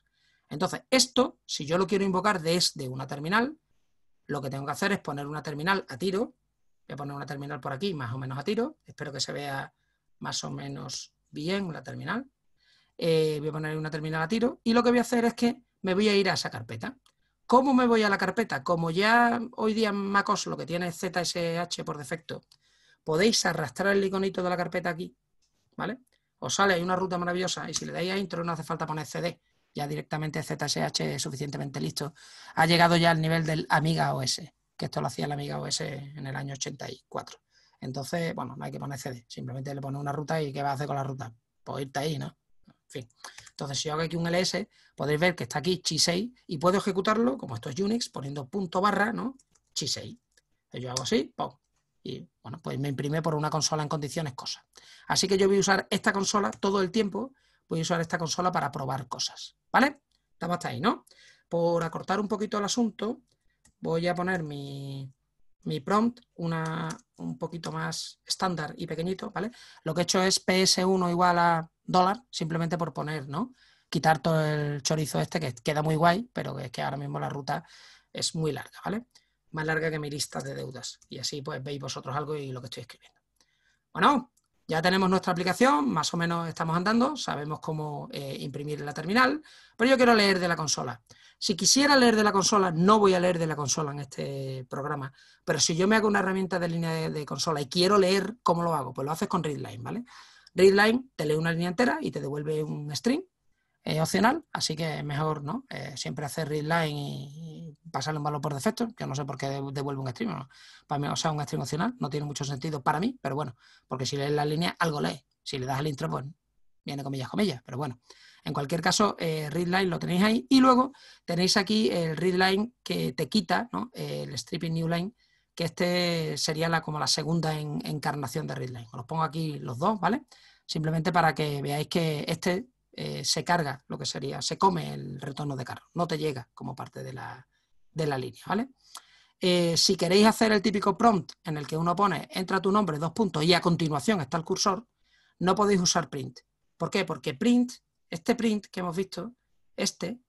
Entonces, esto, si yo lo quiero invocar desde una terminal, lo que tengo que hacer es poner una terminal a tiro Voy a poner una terminal por aquí, más o menos a tiro. Espero que se vea más o menos bien la terminal. Eh, voy a poner una terminal a tiro. Y lo que voy a hacer es que me voy a ir a esa carpeta. ¿Cómo me voy a la carpeta? Como ya hoy día MacOS lo que tiene ZSH por defecto, podéis arrastrar el iconito de la carpeta aquí, ¿vale? Os sale, hay una ruta maravillosa y si le dais a intro no hace falta poner CD, ya directamente ZSH es suficientemente listo. Ha llegado ya al nivel del Amiga OS que esto lo hacía la Amiga OS en el año 84. Entonces, bueno, no hay que poner CD, simplemente le pone una ruta y ¿qué va a hacer con la ruta? Pues irte ahí, ¿no? En fin. Entonces, si yo hago aquí un ls, podéis ver que está aquí chi6 y puedo ejecutarlo, como esto es Unix, poniendo punto barra, ¿no? chi6. Yo hago así, ¡pum! Y bueno, pues me imprime por una consola en condiciones cosas. Así que yo voy a usar esta consola todo el tiempo, voy a usar esta consola para probar cosas, ¿vale? Estamos hasta ahí, ¿no? Por acortar un poquito el asunto, voy a poner mi, mi prompt, una, un poquito más estándar y pequeñito, ¿vale? Lo que he hecho es PS1 igual a dólar, simplemente por poner, ¿no? Quitar todo el chorizo este, que queda muy guay, pero es que ahora mismo la ruta es muy larga, ¿vale? Más larga que mi lista de deudas. Y así pues veis vosotros algo y lo que estoy escribiendo. Bueno, ya tenemos nuestra aplicación, más o menos estamos andando, sabemos cómo eh, imprimir en la terminal, pero yo quiero leer de la consola. Si quisiera leer de la consola, no voy a leer de la consola en este programa, pero si yo me hago una herramienta de línea de, consola y quiero leer, ¿cómo lo hago? Pues lo haces con Readline, ¿vale? Readline te lee una línea entera y te devuelve un string es opcional, así que es mejor ¿no? Eh, siempre hacer readline y, y, pasarle un valor por defecto, que no sé por qué devuelve un stream. Para mí, o sea, un stream opcional no tiene mucho sentido para mí, pero bueno, porque si lees la línea, algo lee Si le das el intro, pues viene comillas, comillas, pero bueno. En cualquier caso, eh, readline lo tenéis ahí y luego tenéis aquí el readline que te quita ¿no? Eh, el stripping new line, que este sería la, como la segunda encarnación de readline. Os los pongo aquí los dos, ¿vale? Simplemente para que veáis que este eh, se carga lo que sería, se come el retorno de carro, no te llega como parte de la, de la línea, ¿vale? Eh, si queréis hacer el típico prompt en el que uno pone entra tu nombre, dos puntos, y a continuación está el cursor, no podéis usar print. ¿Por qué? Porque print, este print que hemos visto, este,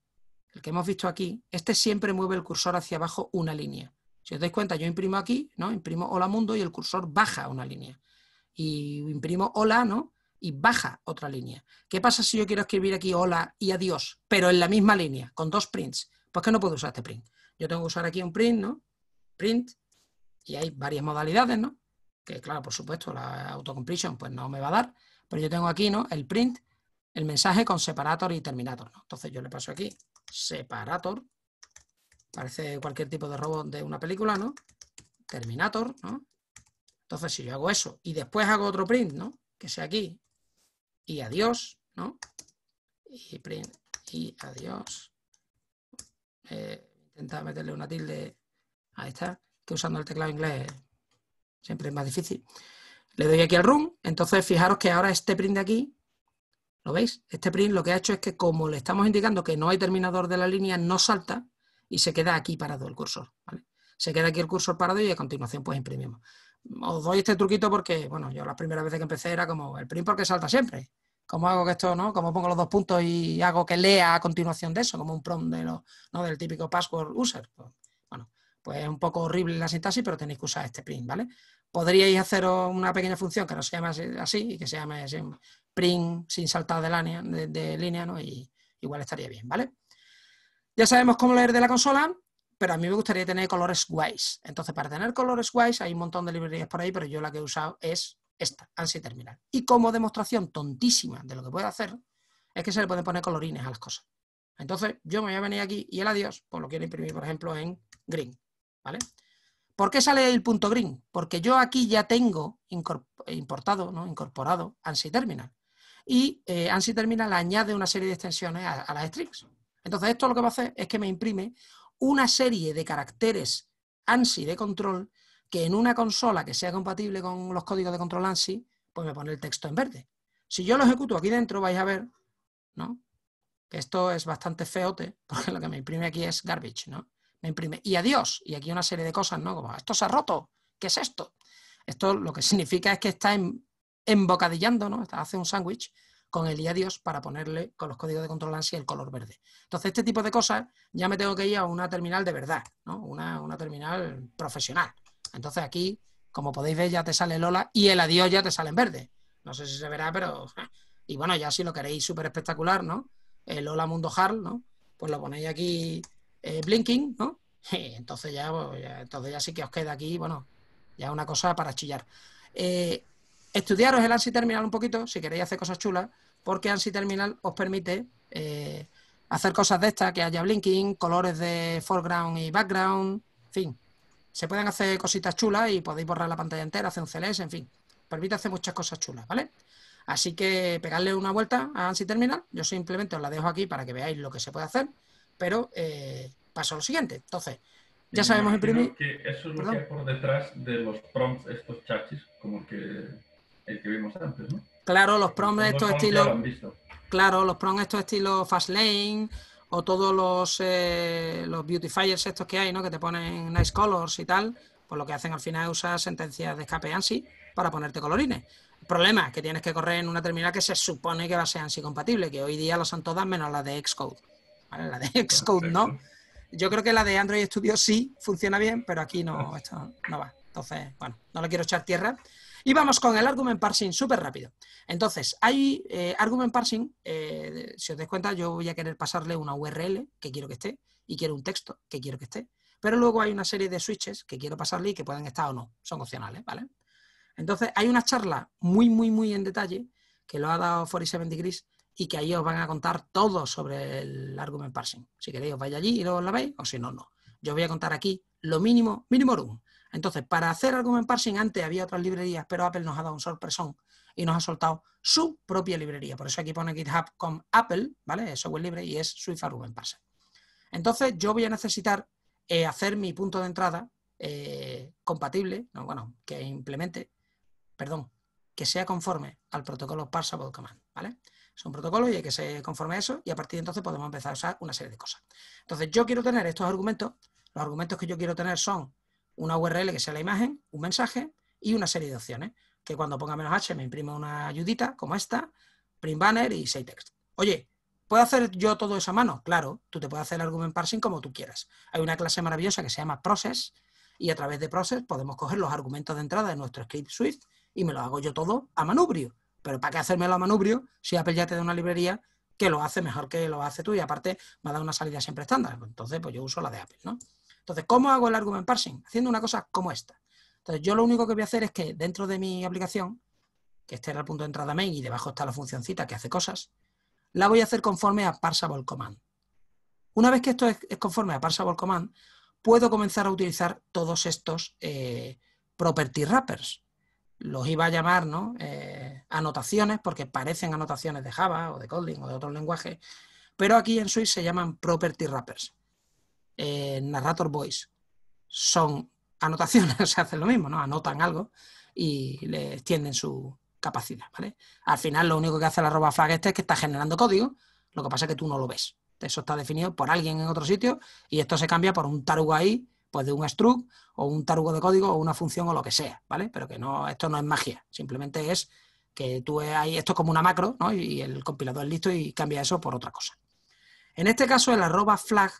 el que hemos visto aquí, este siempre mueve el cursor hacia abajo una línea. Si os dais cuenta, yo imprimo aquí, ¿no? Imprimo hola mundo y el cursor baja una línea. Y imprimo hola, ¿no? y baja otra línea. ¿Qué pasa si yo quiero escribir aquí hola y adiós, pero en la misma línea, con dos prints? Pues que no puedo usar este print. Yo tengo que usar aquí un print, ¿no? Print, y hay varias modalidades, ¿no? Que claro, por supuesto, la autocompletion pues no me va a dar, pero yo tengo aquí, ¿no? El print, el mensaje con separator y terminator, Entonces yo le paso aquí separator, parece cualquier tipo de robot de una película, ¿no? Terminator, ¿no? Entonces, si yo hago eso y después hago otro print, ¿no? Que sea aquí, y adiós, ¿no? Y print y adiós. Eh, intenta meterle una tilde a esta, que usando el teclado inglés siempre es más difícil. Le doy aquí al run, entonces fijaros que ahora este print de aquí, ¿lo veis? Este print lo que ha hecho es que como le estamos indicando que no hay terminador de la línea, no salta y se queda aquí parado el cursor, Se queda aquí el cursor parado y a continuación pues imprimimos os doy este truquito porque, bueno, yo la primera vez que empecé era como el print porque salta siempre. ¿Cómo hago que esto, no? ¿Cómo pongo los dos puntos y hago que lea a continuación de eso? Como un prompt de ¿no? del típico password user. Pues, bueno, pues es un poco horrible la sintaxis, pero tenéis que usar este print, ¿vale? Podríais hacer una pequeña función que no se llame así y que se llame print sin saltar de, línea, de línea ¿no? Y igual estaría bien, ¿vale? Ya sabemos cómo leer de la consola, pero a mí me gustaría tener colores guays. Entonces, para tener colores guays, hay un montón de librerías por ahí, pero yo la que he usado es esta, ANSI Terminal. Y como demostración tontísima de lo que puede hacer, es que se le pueden poner colorines a las cosas. Entonces, yo me voy a venir aquí y el adiós, pues lo quiero imprimir, por ejemplo, en green. ¿Vale? ¿Por qué sale el punto green? Porque yo aquí ya tengo importado, ¿no? incorporado ANSI Terminal. Y eh, ANSI Terminal añade una serie de extensiones a, a las strings. Entonces, esto lo que va a hacer es que me imprime una serie de caracteres ANSI de control que en una consola que sea compatible con los códigos de control ANSI, pues me pone el texto en verde. Si yo lo ejecuto aquí dentro, vais a ver, ¿no? Que esto es bastante feote, porque lo que me imprime aquí es garbage, ¿no? Me imprime y adiós, y aquí una serie de cosas, ¿no? Como, esto se ha roto, ¿qué es esto? Esto lo que significa es que está en, embocadillando, ¿no? Hace un sándwich con el adiós para ponerle con los códigos de control ANSI el color verde. Entonces, este tipo de cosas ya me tengo que ir a una terminal de verdad, ¿no? una, terminal profesional. Entonces, aquí, como podéis ver, ya te sale Lola y el adiós ya te sale en verde. No sé si se verá, pero... Y bueno, ya si lo queréis súper espectacular, ¿no? El eh, Lola Mundo Harl, ¿no? Pues lo ponéis aquí eh, blinking, ¿no? Y entonces ya, pues, ya, entonces ya sí que os queda aquí, bueno, ya una cosa para chillar. Eh, Estudiaros el ANSI Terminal un poquito, si queréis hacer cosas chulas, porque ANSI Terminal os permite eh, hacer cosas de estas, que haya blinking, colores de foreground y background, en fin. Se pueden hacer cositas chulas y podéis borrar la pantalla entera, hacer un CLS, en fin. Permite hacer muchas cosas chulas, ¿vale? Así que pegarle una vuelta a ANSI Terminal. Yo simplemente os la dejo aquí para que veáis lo que se puede hacer, pero eh, paso a lo siguiente. Entonces, ya sabemos imprimir. Que eso es lo que hay por detrás de los prompts, estos chachis, como que Claro, los de estos estilos. Claro, los promes estos estilos Fastlane o todos los, eh, los beautifiers estos que hay, ¿no? Que te ponen nice colors y tal, pues lo que hacen al final es usar sentencias de escape ANSI para ponerte colorines. El problema que tienes que correr en una terminal que se supone que va a ser ANSI compatible, que hoy día lo son todas menos la de Xcode. La de Xcode no. Yo creo que la de Android Studio sí funciona bien, pero aquí no, esto no va. Entonces, bueno, no le quiero echar tierra. Y vamos con el argument parsing súper rápido. Entonces, hay eh, argument parsing, eh, si os dais cuenta, yo voy a querer pasarle una URL que quiero que esté y quiero un texto que quiero que esté. Pero luego hay una serie de switches que quiero pasarle y que pueden estar o no. Son opcionales, ¿vale? Entonces, hay una charla muy, muy, muy en detalle que lo ha dado 47 Degrees y que ahí os van a contar todo sobre el argument parsing. Si queréis os vais allí y lo la veis, o si no, no. Yo voy a contar aquí lo mínimo, mínimo room, entonces, para hacer argument parsing, antes había otras librerías, pero Apple nos ha dado un sorpresón y nos ha soltado su propia librería. Por eso aquí pone GitHub con Apple, ¿vale? Es software libre y es Swift Argument Entonces, yo voy a necesitar eh, hacer mi punto de entrada eh, compatible, bueno, que implemente, perdón, que sea conforme al protocolo Parsable Command, ¿vale? Es un protocolo y hay que ser conforme a eso y a partir de entonces podemos empezar a usar una serie de cosas. Entonces, yo quiero tener estos argumentos, los argumentos que yo quiero tener son una URL que sea la imagen, un mensaje y una serie de opciones, que cuando ponga menos H me imprima una ayudita como esta, print banner y say text. Oye, ¿puedo hacer yo todo eso a mano? Claro, tú te puedes hacer el argument parsing como tú quieras. Hay una clase maravillosa que se llama process y a través de process podemos coger los argumentos de entrada de nuestro script Swift y me lo hago yo todo a manubrio. Pero ¿para qué hacérmelo a manubrio si Apple ya te da una librería que lo hace mejor que lo hace tú y aparte me ha dado una salida siempre estándar? Pues entonces, pues yo uso la de Apple, ¿no? Entonces, ¿cómo hago el argument parsing? Haciendo una cosa como esta. Entonces, yo lo único que voy a hacer es que dentro de mi aplicación, que este era el punto de entrada main y debajo está la funcioncita que hace cosas, la voy a hacer conforme a parsable command. Una vez que esto es, conforme a parsable command, puedo comenzar a utilizar todos estos eh, property wrappers. Los iba a llamar ¿no? Eh, anotaciones porque parecen anotaciones de Java o de Kotlin o de otros lenguajes, pero aquí en Swift se llaman property wrappers en eh, narrator voice son anotaciones, o sea, hacen lo mismo, ¿no? Anotan algo y le extienden su capacidad, ¿vale? Al final lo único que hace el arroba flag este es que está generando código, lo que pasa es que tú no lo ves. Eso está definido por alguien en otro sitio y esto se cambia por un tarugo ahí, pues de un struct o un tarugo de código o una función o lo que sea, ¿vale? Pero que no, esto no es magia, simplemente es que tú hay, esto como una macro, ¿no? Y el compilador es listo y cambia eso por otra cosa. En este caso, el arroba flag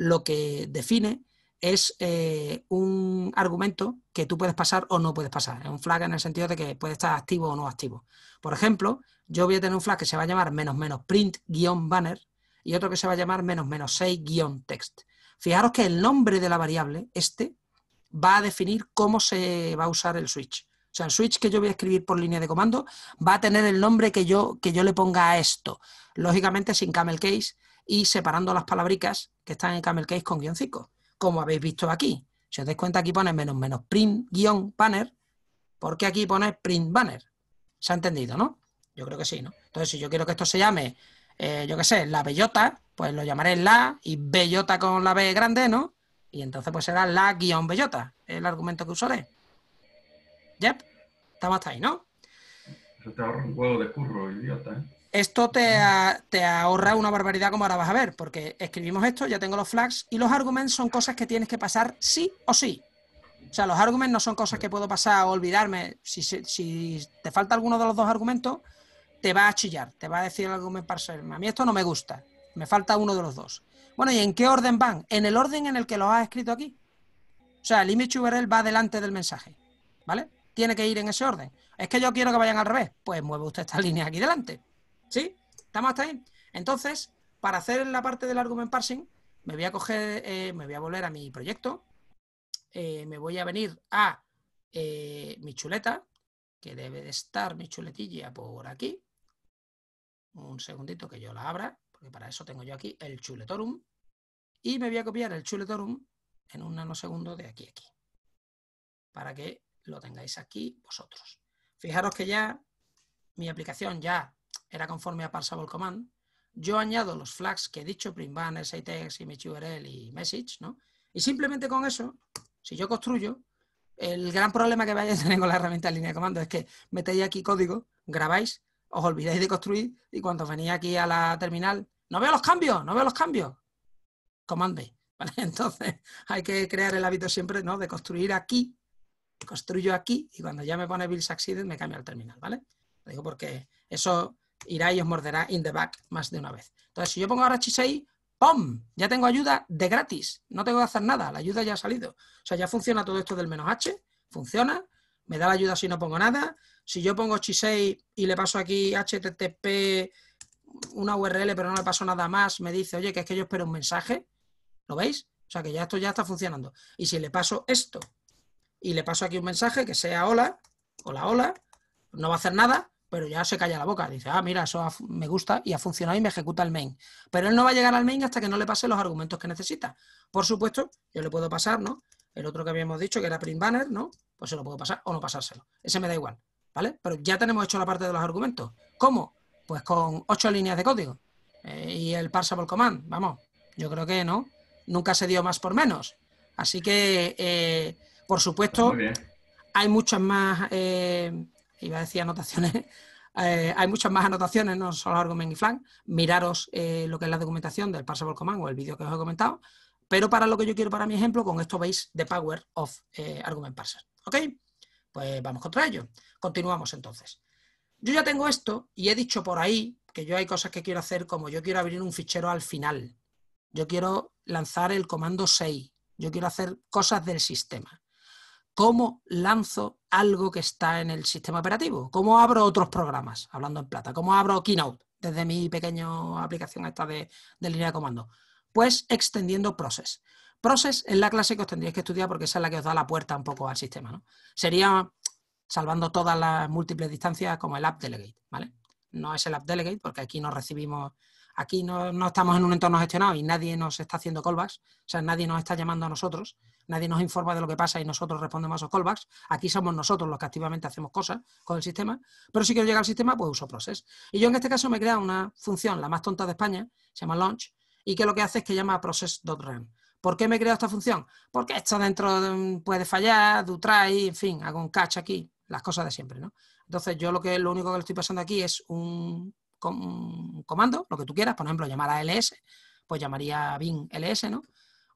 lo que define es eh, un argumento que tú puedes pasar o no puedes pasar. Es un flag en el sentido de que puede estar activo o no activo. Por ejemplo, yo voy a tener un flag que se va a llamar menos menos print guión banner y otro que se va a llamar menos menos 6 guión text. Fijaros que el nombre de la variable, este, va a definir cómo se va a usar el switch. O sea, el switch que yo voy a escribir por línea de comando va a tener el nombre que yo, que yo le ponga a esto. Lógicamente, sin camel case, y separando las palabricas que están en Camel Case con guioncico como habéis visto aquí. Si os dais cuenta, aquí pone menos menos print guion banner, porque aquí pone print banner. ¿Se ha entendido, no? Yo creo que sí, ¿no? Entonces, si yo quiero que esto se llame, eh, yo qué sé, la bellota, pues lo llamaré la y bellota con la B grande, ¿no? Y entonces pues será la guión bellota, el argumento que usaré. Yep, estamos hasta ahí, ¿no? te un huevo de curro, idiota, ¿eh? Esto te, ahorra una barbaridad como ahora vas a ver, porque escribimos esto, ya tengo los flags y los arguments son cosas que tienes que pasar sí o sí. O sea, los arguments no son cosas que puedo pasar o olvidarme. Si, te falta alguno de los dos argumentos, te va a chillar, te va a decir el me parser. A mí esto no me gusta, me falta uno de los dos. Bueno, ¿y en qué orden van? En el orden en el que lo has escrito aquí. O sea, el image URL va delante del mensaje, ¿vale? Tiene que ir en ese orden. Es que yo quiero que vayan al revés. Pues mueve usted esta línea aquí delante ¿Sí? ¿Estamos hasta ahí? Entonces, para hacer la parte del argument parsing, me voy a coger, eh, me voy a volver a mi proyecto, eh, me voy a venir a eh, mi chuleta, que debe de estar mi chuletilla por aquí. Un segundito que yo la abra, porque para eso tengo yo aquí el chuletorum. Y me voy a copiar el chuletorum en un nanosegundo de aquí a aquí, para que lo tengáis aquí vosotros. Fijaros que ya mi aplicación ya era conforme a Parsable Command, yo añado los flags que he dicho, printbanner, sitex, URL y message, ¿no? Y simplemente con eso, si yo construyo, el gran problema que vais a tener con la herramienta de línea de comando es que metéis aquí código, grabáis, os olvidáis de construir y cuando venís aquí a la terminal, no veo los cambios, no veo los cambios. Command ¿vale? Entonces hay que crear el hábito siempre ¿no? de construir aquí, construyo aquí y cuando ya me pone build Succeeded me cambio al terminal. ¿vale? Lo digo porque eso irá y os morderá in the back más de una vez. Entonces, si yo pongo ahora H6, ¡pum! Ya tengo ayuda de gratis. No tengo que hacer nada, la ayuda ya ha salido. O sea, ya funciona todo esto del menos H, funciona, me da la ayuda si no pongo nada. Si yo pongo H6 y le paso aquí HTTP, una URL, pero no le paso nada más, me dice, oye, que es que yo espero un mensaje. ¿Lo veis? O sea, que ya esto ya está funcionando. Y si le paso esto y le paso aquí un mensaje que sea hola, hola, hola, no va a hacer nada, pero ya se calla la boca. Dice, ah, mira, eso me gusta y ha funcionado y me ejecuta el main. Pero él no va a llegar al main hasta que no le pase los argumentos que necesita. Por supuesto, yo le puedo pasar, ¿no? El otro que habíamos dicho, que era print banner, ¿no? Pues se lo puedo pasar o no pasárselo. Ese me da igual, ¿vale? Pero ya tenemos hecho la parte de los argumentos. ¿Cómo? Pues con ocho líneas de código. Eh, y el parsable command, vamos, yo creo que no. Nunca se dio más por menos. Así que, eh, por supuesto, hay muchas más... Eh, iba a decir anotaciones, eh, hay muchas más anotaciones, no solo Argument y Flank. Miraros eh, lo que es la documentación del Parsable Command o el vídeo que os he comentado. Pero para lo que yo quiero para mi ejemplo, con esto veis The Power of eh, Argument Parser. ¿Ok? Pues vamos contra ello. Continuamos entonces. Yo ya tengo esto y he dicho por ahí que yo hay cosas que quiero hacer como yo quiero abrir un fichero al final. Yo quiero lanzar el comando 6. Yo quiero hacer cosas del sistema cómo lanzo algo que está en el sistema operativo, cómo abro otros programas, hablando en plata, cómo abro Keynote desde mi pequeña aplicación esta de, línea de comando. Pues extendiendo process. Process es la clase que os tendríais que estudiar porque esa es la que os da la puerta un poco al sistema. ¿no? Sería salvando todas las múltiples distancias como el app delegate, ¿vale? No es el app delegate porque aquí no recibimos Aquí no, estamos en un entorno gestionado y nadie nos está haciendo callbacks, o sea, nadie nos está llamando a nosotros, nadie nos informa de lo que pasa y nosotros respondemos a esos callbacks. Aquí somos nosotros los que activamente hacemos cosas con el sistema, pero si quiero llegar al sistema, pues uso process. Y yo en este caso me he creado una función, la más tonta de España, se llama launch, y que lo que hace es que llama process.run. ¿Por qué me he creado esta función? Porque esto dentro mm, puede fallar, do try, en fin, hago un catch aquí, las cosas de siempre, ¿no? Entonces yo lo que lo único que le estoy pasando aquí es un, un comando, lo que tú quieras, por ejemplo, llamar a ls, pues llamaría bin ls, ¿no?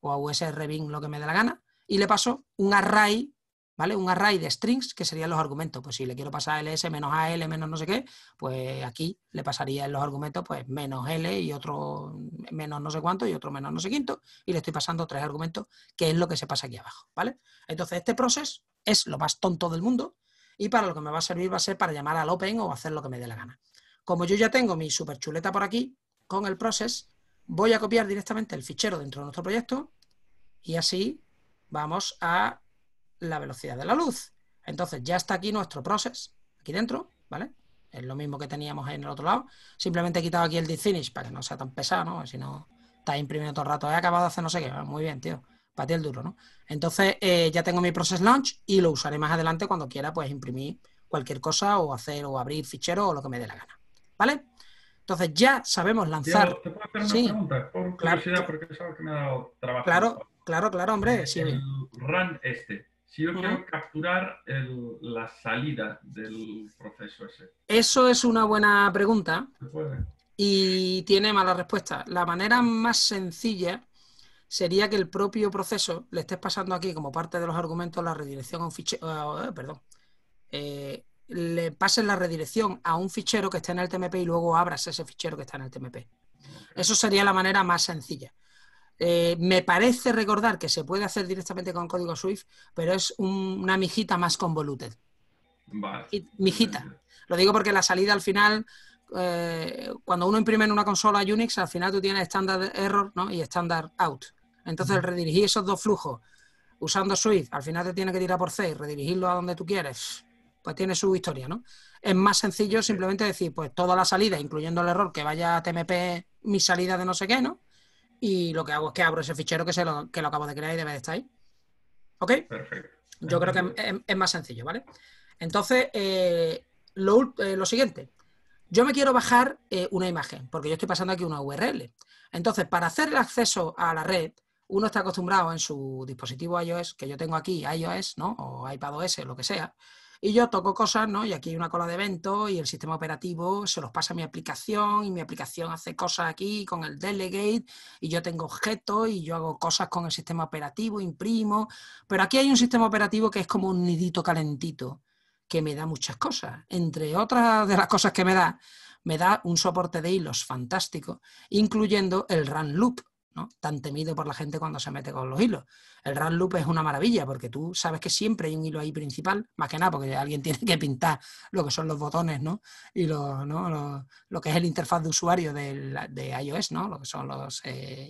O a usr bin lo que me dé la gana, y le paso un array, ¿vale? Un array de strings que serían los argumentos. Pues si le quiero pasar ls menos al menos no sé qué, pues aquí le pasaría en los argumentos pues menos l y otro menos no sé cuánto y otro menos no sé quinto, y le estoy pasando tres argumentos, que es lo que se pasa aquí abajo, ¿vale? Entonces este process es lo más tonto del mundo, y para lo que me va a servir va a ser para llamar al open o hacer lo que me dé la gana. Como yo ya tengo mi superchuleta por aquí con el process, voy a copiar directamente el fichero dentro de nuestro proyecto y así vamos a la velocidad de la luz. Entonces ya está aquí nuestro process, aquí dentro, ¿vale? Es lo mismo que teníamos en el otro lado. Simplemente he quitado aquí el finish para que no sea tan pesado, ¿no? Si no, está imprimiendo todo el rato. He acabado de hacer no sé qué. Ah, muy bien, tío. Para ti el duro, ¿no? Entonces eh, ya tengo mi process launch y lo usaré más adelante cuando quiera, pues imprimir cualquier cosa o hacer o abrir fichero o lo que me dé la gana. ¿vale? Entonces ya sabemos lanzar. ¿Te puedo hacer una pregunta? Por curiosidad, claro. porque es algo que me ha dado trabajo. Claro, claro, claro, hombre. El run este. Si yo quiero capturar la salida del proceso ese. Eso es una buena pregunta. ¿Se puede? Y tiene mala respuesta. La manera más sencilla sería que el propio proceso le estés pasando aquí como parte de los argumentos la redirección a un fichero, perdón, eh, le pases la redirección a un fichero que está en el TMP y luego abras ese fichero que está en el TMP. Eso sería la manera más sencilla. Eh, me parece recordar que se puede hacer directamente con código Swift, pero es una mijita más convoluted. Vale. Mijita. Lo digo porque la salida al final, eh, cuando uno imprime en una consola Unix, al final tú tienes standard error ¿no? y standard out. Entonces, redirigir esos dos flujos usando Swift, al final te tiene que tirar por C y redirigirlo a donde tú quieres pues tiene su historia, ¿no? Es más sencillo simplemente decir, pues toda la salida, incluyendo el error que vaya a TMP mi salida de no sé qué, ¿no? Y lo que hago es que abro ese fichero que, se lo, que lo acabo de crear y debe de estar ahí. ¿Ok? Perfecto. Yo creo que es, más sencillo, ¿vale? Entonces, eh, eh, lo, siguiente. Yo me quiero bajar eh, una imagen, porque yo estoy pasando aquí una URL. Entonces, para hacer el acceso a la red, uno está acostumbrado en su dispositivo iOS, que yo tengo aquí, iOS, ¿no? O iPadOS, lo que sea, y yo toco cosas, ¿no? Y aquí hay una cola de eventos y el sistema operativo se los pasa a mi aplicación y mi aplicación hace cosas aquí con el delegate y yo tengo objetos y yo hago cosas con el sistema operativo, imprimo. Pero aquí hay un sistema operativo que es como un nidito calentito que me da muchas cosas. Entre otras de las cosas que me da, me da un soporte de hilos fantástico, incluyendo el run loop, tan temido por la gente cuando se mete con los hilos. El run loop es una maravilla porque tú sabes que siempre hay un hilo ahí principal, más que nada porque alguien tiene que pintar lo que son los botones y lo, que es el interfaz de usuario de iOS, ¿no? lo que son los eh,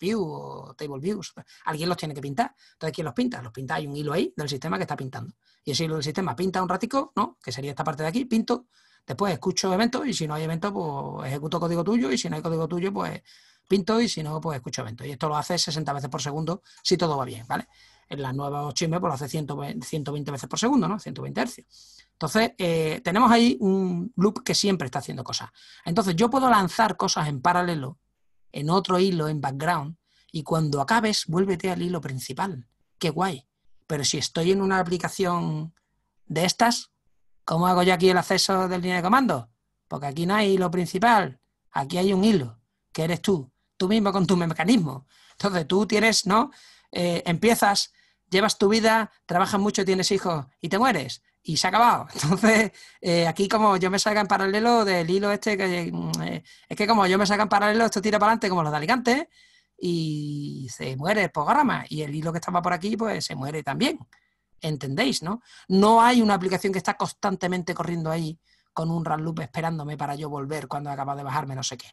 View o Table Views. Alguien los tiene que pintar. Entonces, ¿quién los pinta? Los pinta, hay un hilo ahí del sistema que está pintando. Y ese hilo del sistema pinta un ratico, ¿no? que sería esta parte de aquí, pinto, después escucho eventos y si no hay eventos, pues ejecuto código tuyo y si no hay código tuyo, pues Pinto y si no, pues escucho Y Esto lo hace 60 veces por segundo si todo va bien, ¿vale? En la nueva chismes pues lo hace 120, veces por segundo, ¿no? 120 hercios. Entonces, eh, tenemos ahí un loop que siempre está haciendo cosas. Entonces, yo puedo lanzar cosas en paralelo, en otro hilo, en background, y cuando acabes, vuélvete al hilo principal. Qué guay. Pero si estoy en una aplicación de estas, ¿cómo hago yo aquí el acceso del línea de comando? Porque aquí no hay hilo principal, aquí hay un hilo, que eres tú tú mismo con tu mecanismo. Entonces tú tienes, ¿no? Eh, empiezas, llevas tu vida, trabajas mucho, tienes hijos y te mueres. Y se ha acabado. Entonces, eh, aquí como yo me salga en paralelo del hilo este, que mm, eh, es que como yo me salga en paralelo, esto tira para adelante como los de Alicante y se muere el programa. Y el hilo que estaba por aquí, pues se muere también. ¿Entendéis, no? No hay una aplicación que está constantemente corriendo ahí con un run loop esperándome para yo volver cuando acaba de bajarme no sé qué.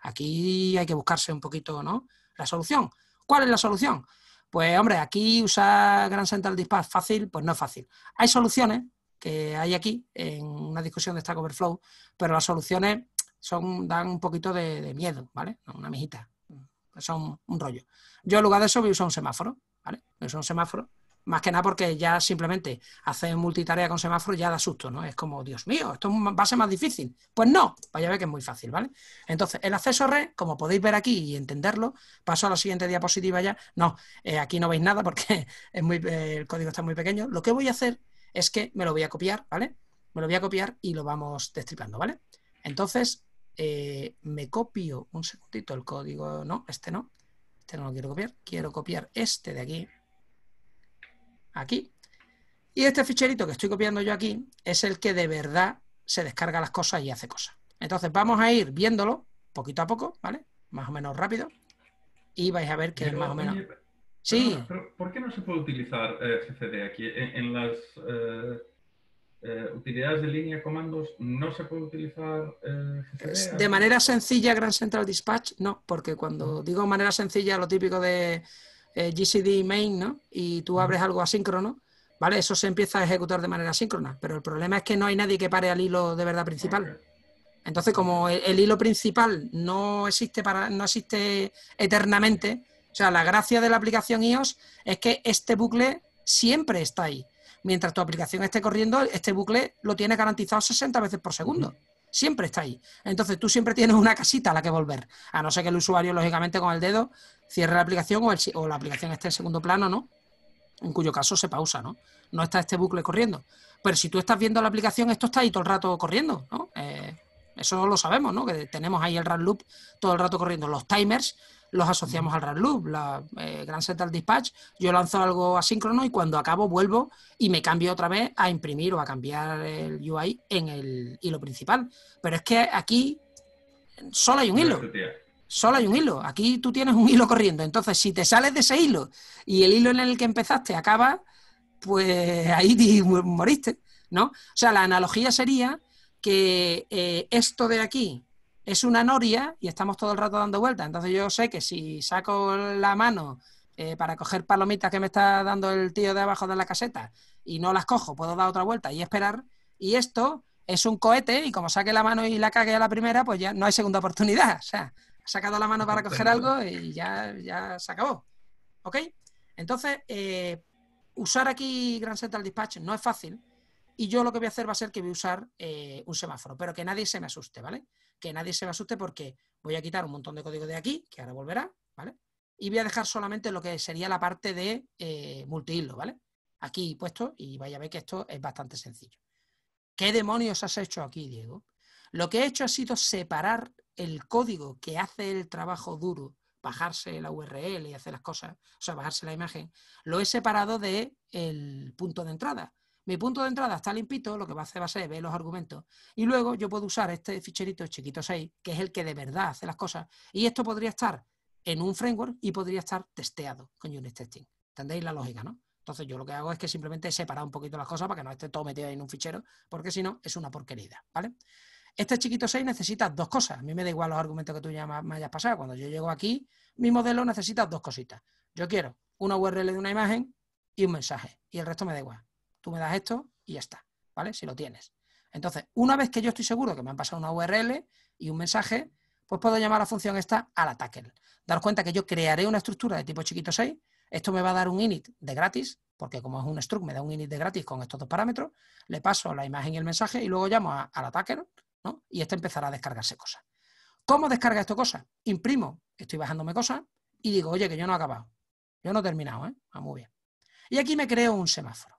Aquí hay que buscarse un poquito, ¿no? La solución. ¿Cuál es la solución? Pues hombre, aquí usar Grand Central Dispatch fácil, pues no es fácil. Hay soluciones que hay aquí en una discusión de Stack Overflow, pero las soluciones son, dan un poquito de, miedo, ¿vale? Una mijita, son un rollo. Yo en lugar de eso voy a usar un semáforo, ¿vale? Voy a usar un semáforo más que nada porque ya simplemente hacer multitarea con semáforo ya da susto, ¿no? Es como, Dios mío, esto va a ser más difícil. Pues no, vaya a ver que es muy fácil, ¿vale? Entonces, el acceso red, como podéis ver aquí y entenderlo, paso a la siguiente diapositiva ya. No, eh, aquí no veis nada porque es muy, eh, el código está muy pequeño. Lo que voy a hacer es que me lo voy a copiar, ¿vale? Me lo voy a copiar y lo vamos destripando, ¿vale? Entonces, eh, me copio un segundito el código, no, este no, este no lo quiero copiar, quiero copiar este de aquí, aquí. Y este ficherito que estoy copiando yo aquí es el que de verdad se descarga las cosas y hace cosas. Entonces vamos a ir viéndolo poquito a poco, ¿vale? Más o menos rápido. Y vais a ver que es más o menos... sí. ¿Por qué no se puede utilizar eh, GCD aquí? En, las eh, eh, utilidades de línea comandos no se puede utilizar De manera sencilla, Grand Central Dispatch, no, porque cuando ah. digo manera sencilla, lo típico de eh, GCD main, ¿no? Y tú abres algo asíncrono, ¿vale? Eso se empieza a ejecutar de manera asíncrona. pero el problema es que no hay nadie que pare al hilo de verdad principal. Entonces, como el, el hilo principal no existe para, no existe eternamente, o sea, la gracia de la aplicación iOS es que este bucle siempre está ahí. Mientras tu aplicación esté corriendo, este bucle lo tiene garantizado 60 veces por segundo. Siempre está ahí. Entonces tú siempre tienes una casita a la que volver. A no ser que el usuario, lógicamente, con el dedo cierre la aplicación o, o la aplicación esté en segundo plano, ¿no? En cuyo caso se pausa, ¿no? No está este bucle corriendo. Pero si tú estás viendo la aplicación, esto está ahí todo el rato corriendo, ¿no? Eh, eso lo sabemos, ¿no? Que tenemos ahí el run loop todo el rato corriendo. Los timers los asociamos al RedLoop, la eh, Grand Central Dispatch, yo lanzo algo asíncrono y cuando acabo vuelvo y me cambio otra vez a imprimir o a cambiar el UI en el hilo principal. Pero es que aquí solo hay un hilo. Solo hay un hilo. Aquí tú tienes un hilo corriendo. Entonces, si te sales de ese hilo y el hilo en el que empezaste acaba, pues ahí moriste, ¿no? O sea, la analogía sería que eh, esto de aquí es una noria y estamos todo el rato dando vueltas. Entonces yo sé que si saco la mano eh, para coger palomitas que me está dando el tío de abajo de la caseta y no las cojo, puedo dar otra vuelta y esperar. Y esto es un cohete y como saque la mano y la cague a la primera, pues ya no hay segunda oportunidad. O sea, ha sacado la mano para coger algo y ya, ya se acabó. ¿Ok? Entonces, eh, usar aquí Gran Set al Dispatch no es fácil y yo lo que voy a hacer va a ser que voy a usar eh, un semáforo, pero que nadie se me asuste, ¿vale? Que nadie se me asuste porque voy a quitar un montón de código de aquí, que ahora volverá, ¿vale? Y voy a dejar solamente lo que sería la parte de eh, multihilo, ¿vale? Aquí puesto y vaya a ver que esto es bastante sencillo. ¿Qué demonios has hecho aquí, Diego? Lo que he hecho ha sido separar el código que hace el trabajo duro, bajarse la URL y hacer las cosas, o sea, bajarse la imagen, lo he separado del el punto de entrada. Mi punto de entrada está limpito, lo que va a hacer va a ser ver los argumentos. Y luego yo puedo usar este ficherito chiquito 6, que es el que de verdad hace las cosas. Y esto podría estar en un framework y podría estar testeado con unit testing. ¿Entendéis la lógica, no? Entonces yo lo que hago es que simplemente he separado un poquito las cosas para que no esté todo metido en un fichero, porque si no es una porquería, ¿vale? Este chiquito 6 necesita dos cosas. A mí me da igual los argumentos que tú ya me hayas pasado. Cuando yo llego aquí, mi modelo necesita dos cositas. Yo quiero una URL de una imagen y un mensaje. Y el resto me da igual tú me das esto y ya está, ¿vale? Si lo tienes. Entonces, una vez que yo estoy seguro que me han pasado una URL y un mensaje, pues puedo llamar a la función esta al attacker Dar cuenta que yo crearé una estructura de tipo chiquito 6. Esto me va a dar un init de gratis, porque como es un struct, me da un init de gratis con estos dos parámetros. Le paso la imagen y el mensaje y luego llamo al attacker ¿no? Y este empezará a descargarse cosas. ¿Cómo descarga esto cosas? Imprimo, estoy bajándome cosas y digo, oye, que yo no he acabado. Yo no he terminado, ¿eh? Ah, muy bien. Y aquí me creo un semáforo.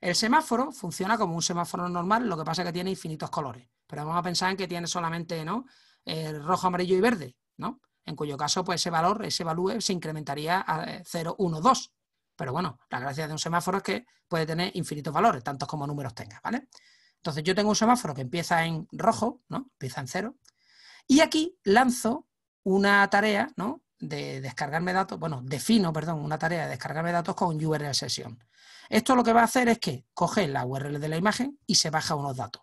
El semáforo funciona como un semáforo normal, lo que pasa es que tiene infinitos colores. Pero vamos a pensar en que tiene solamente ¿no? El eh, rojo, amarillo y verde, ¿no? En cuyo caso, pues ese valor, ese value se incrementaría a 0, 1, 2. Pero bueno, la gracia de un semáforo es que puede tener infinitos valores, tantos como números tenga, ¿vale? Entonces yo tengo un semáforo que empieza en rojo, ¿no? Empieza en 0, Y aquí lanzo una tarea, ¿no? de descargarme datos, bueno, defino, perdón, una tarea de descargarme datos con URL session. Esto lo que va a hacer es que coge la URL de la imagen y se baja unos datos.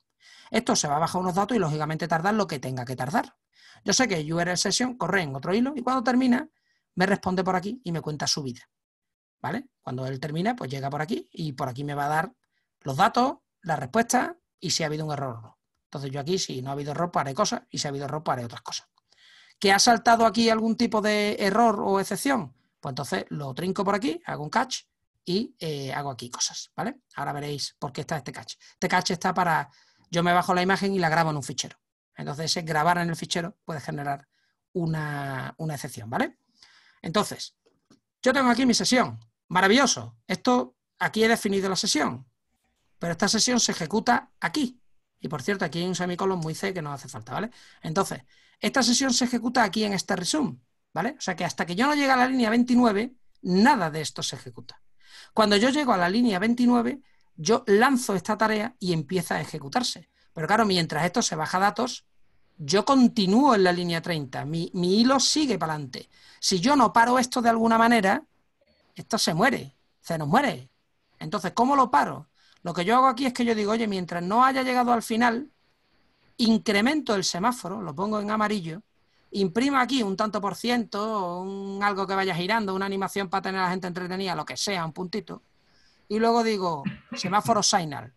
Esto se va a bajar unos datos y lógicamente tardar lo que tenga que tardar. Yo sé que URL session corre en otro hilo y cuando termina me responde por aquí y me cuenta su vida. ¿Vale? Cuando él termina, pues llega por aquí y por aquí me va a dar los datos, la respuesta y si ha habido un error o no. Entonces yo aquí, si no ha habido error, pues haré cosas y si ha habido error, pues haré otras cosas que ha saltado aquí algún tipo de error o excepción, pues entonces lo trinco por aquí, hago un catch y eh, hago aquí cosas, ¿vale? Ahora veréis por qué está este catch. Este catch está para, yo me bajo la imagen y la grabo en un fichero. Entonces, ese grabar en el fichero puede generar una, excepción, ¿vale? Entonces, yo tengo aquí mi sesión. Maravilloso. Esto, aquí he definido la sesión. Pero esta sesión se ejecuta aquí. Y por cierto, aquí hay un semicolon muy C que no hace falta, ¿vale? Entonces, esta sesión se ejecuta aquí en este resume, ¿vale? O sea que hasta que yo no llegue a la línea 29, nada de esto se ejecuta. Cuando yo llego a la línea 29, yo lanzo esta tarea y empieza a ejecutarse. Pero claro, mientras esto se baja datos, yo continúo en la línea 30, mi, mi hilo sigue para adelante. Si yo no paro esto de alguna manera, esto se muere, se nos muere. Entonces, ¿cómo lo paro? Lo que yo hago aquí es que yo digo, oye, mientras no haya llegado al final, incremento el semáforo, lo pongo en amarillo, imprima aquí un tanto por ciento, un, algo que vaya girando, una animación para tener a la gente entretenida, lo que sea, un puntito, y luego digo semáforo signal.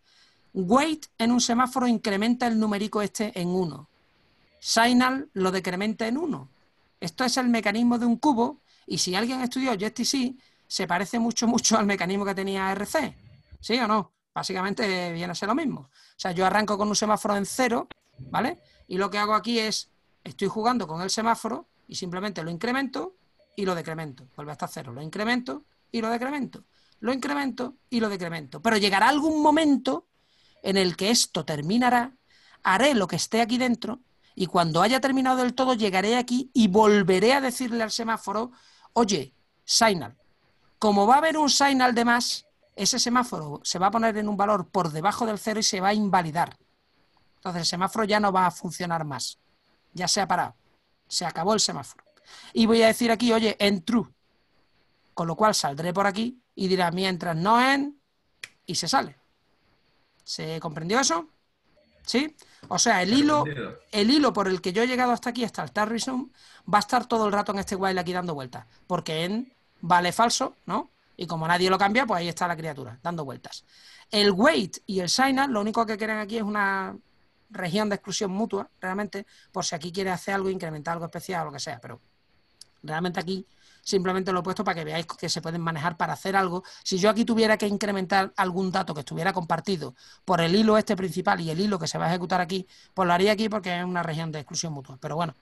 Weight en un semáforo incrementa el numérico este en uno. Signal lo decrementa en uno. Esto es el mecanismo de un cubo y si alguien estudió JSTC, se parece mucho, mucho al mecanismo que tenía RC. ¿Sí o no? Básicamente viene a ser lo mismo. O sea, yo arranco con un semáforo en cero ¿vale? Y lo que hago aquí es, estoy jugando con el semáforo y simplemente lo incremento y lo decremento. Vuelve hasta cero, lo incremento y lo decremento. Lo incremento y lo decremento. Pero llegará algún momento en el que esto terminará, haré lo que esté aquí dentro y cuando haya terminado del todo llegaré aquí y volveré a decirle al semáforo, oye, signal, como va a haber un signal de más, ese semáforo se va a poner en un valor por debajo del cero y se va a invalidar. Entonces el semáforo ya no va a funcionar más. Ya se ha parado. Se acabó el semáforo. Y voy a decir aquí, oye, en true. Con lo cual saldré por aquí y dirá, mientras no en, y se sale. ¿Se comprendió eso? ¿Sí? O sea, el hilo, el hilo por el que yo he llegado hasta aquí, hasta el Zoom, va a estar todo el rato en este while aquí dando vueltas. Porque en vale falso, ¿no? Y como nadie lo cambia, pues ahí está la criatura, dando vueltas. El wait y el sign lo único que quieren aquí es una región de exclusión mutua, realmente, por si aquí quiere hacer algo, incrementar algo especial o lo que sea, pero realmente aquí simplemente lo he puesto para que veáis que se pueden manejar para hacer algo. Si yo aquí tuviera que incrementar algún dato que estuviera compartido por el hilo este principal y el hilo que se va a ejecutar aquí, pues lo haría aquí porque es una región de exclusión mutua. Pero bueno,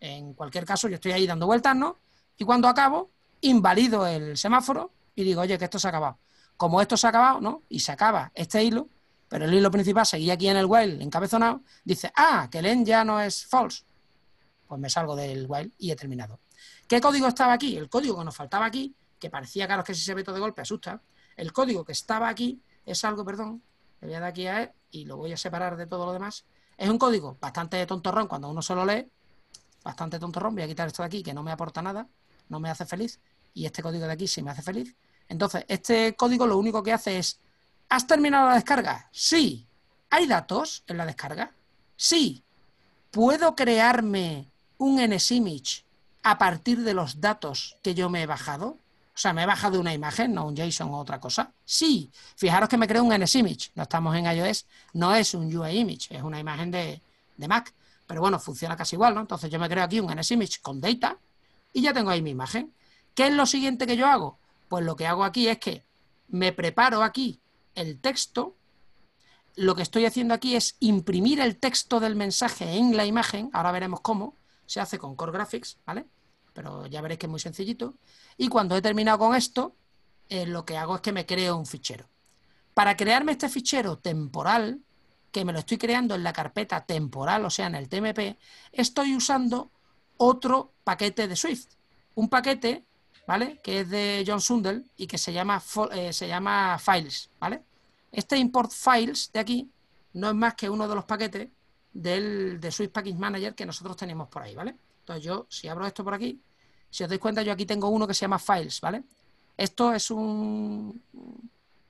en cualquier caso, yo estoy ahí dando vueltas, ¿no? Y cuando acabo, invalido el semáforo y digo, oye, que esto se ha acabado. Como esto se ha acabado, ¿no? Y se acaba este hilo, pero el hilo principal seguía aquí en el while encabezonado, dice, ah, que el end ya no es false. Pues me salgo del while y he terminado. ¿Qué código estaba aquí? El código que nos faltaba aquí, que parecía que a los que si se ve de golpe asusta, el código que estaba aquí es algo, perdón, le voy a dar aquí a él e y lo voy a separar de todo lo demás. Es un código bastante tontorrón cuando uno solo lee, bastante tontorrón, voy a quitar esto de aquí que no me aporta nada, no me hace feliz, y este código de aquí sí me hace feliz. Entonces, este código lo único que hace es ¿Has terminado la descarga? Sí. ¿Hay datos en la descarga? Sí. ¿Puedo crearme un NSImage a partir de los datos que yo me he bajado? O sea, me he bajado una imagen, no un JSON o otra cosa. Sí, fijaros que me creo un NSImage. No estamos en iOS, no es un UIImage, image, es una imagen de, de Mac. Pero bueno, funciona casi igual, ¿no? Entonces yo me creo aquí un NSImage con data y ya tengo ahí mi imagen. ¿Qué es lo siguiente que yo hago? Pues lo que hago aquí es que me preparo aquí el texto, lo que estoy haciendo aquí es imprimir el texto del mensaje en la imagen, ahora veremos cómo, se hace con Core Graphics, ¿vale? Pero ya veréis que es muy sencillito. Y cuando he terminado con esto, eh, lo que hago es que me creo un fichero. Para crearme este fichero temporal, que me lo estoy creando en la carpeta temporal, o sea, en el TMP, estoy usando otro paquete de Swift. Un paquete ¿vale? Que es de John Sundel y que se llama, eh, se llama Files, ¿vale? Este import files de aquí no es más que uno de los paquetes del, de Swiss Package Manager que nosotros tenemos por ahí, ¿vale? Entonces yo, si abro esto por aquí, si os dais cuenta, yo aquí tengo uno que se llama Files, ¿vale? Esto es un,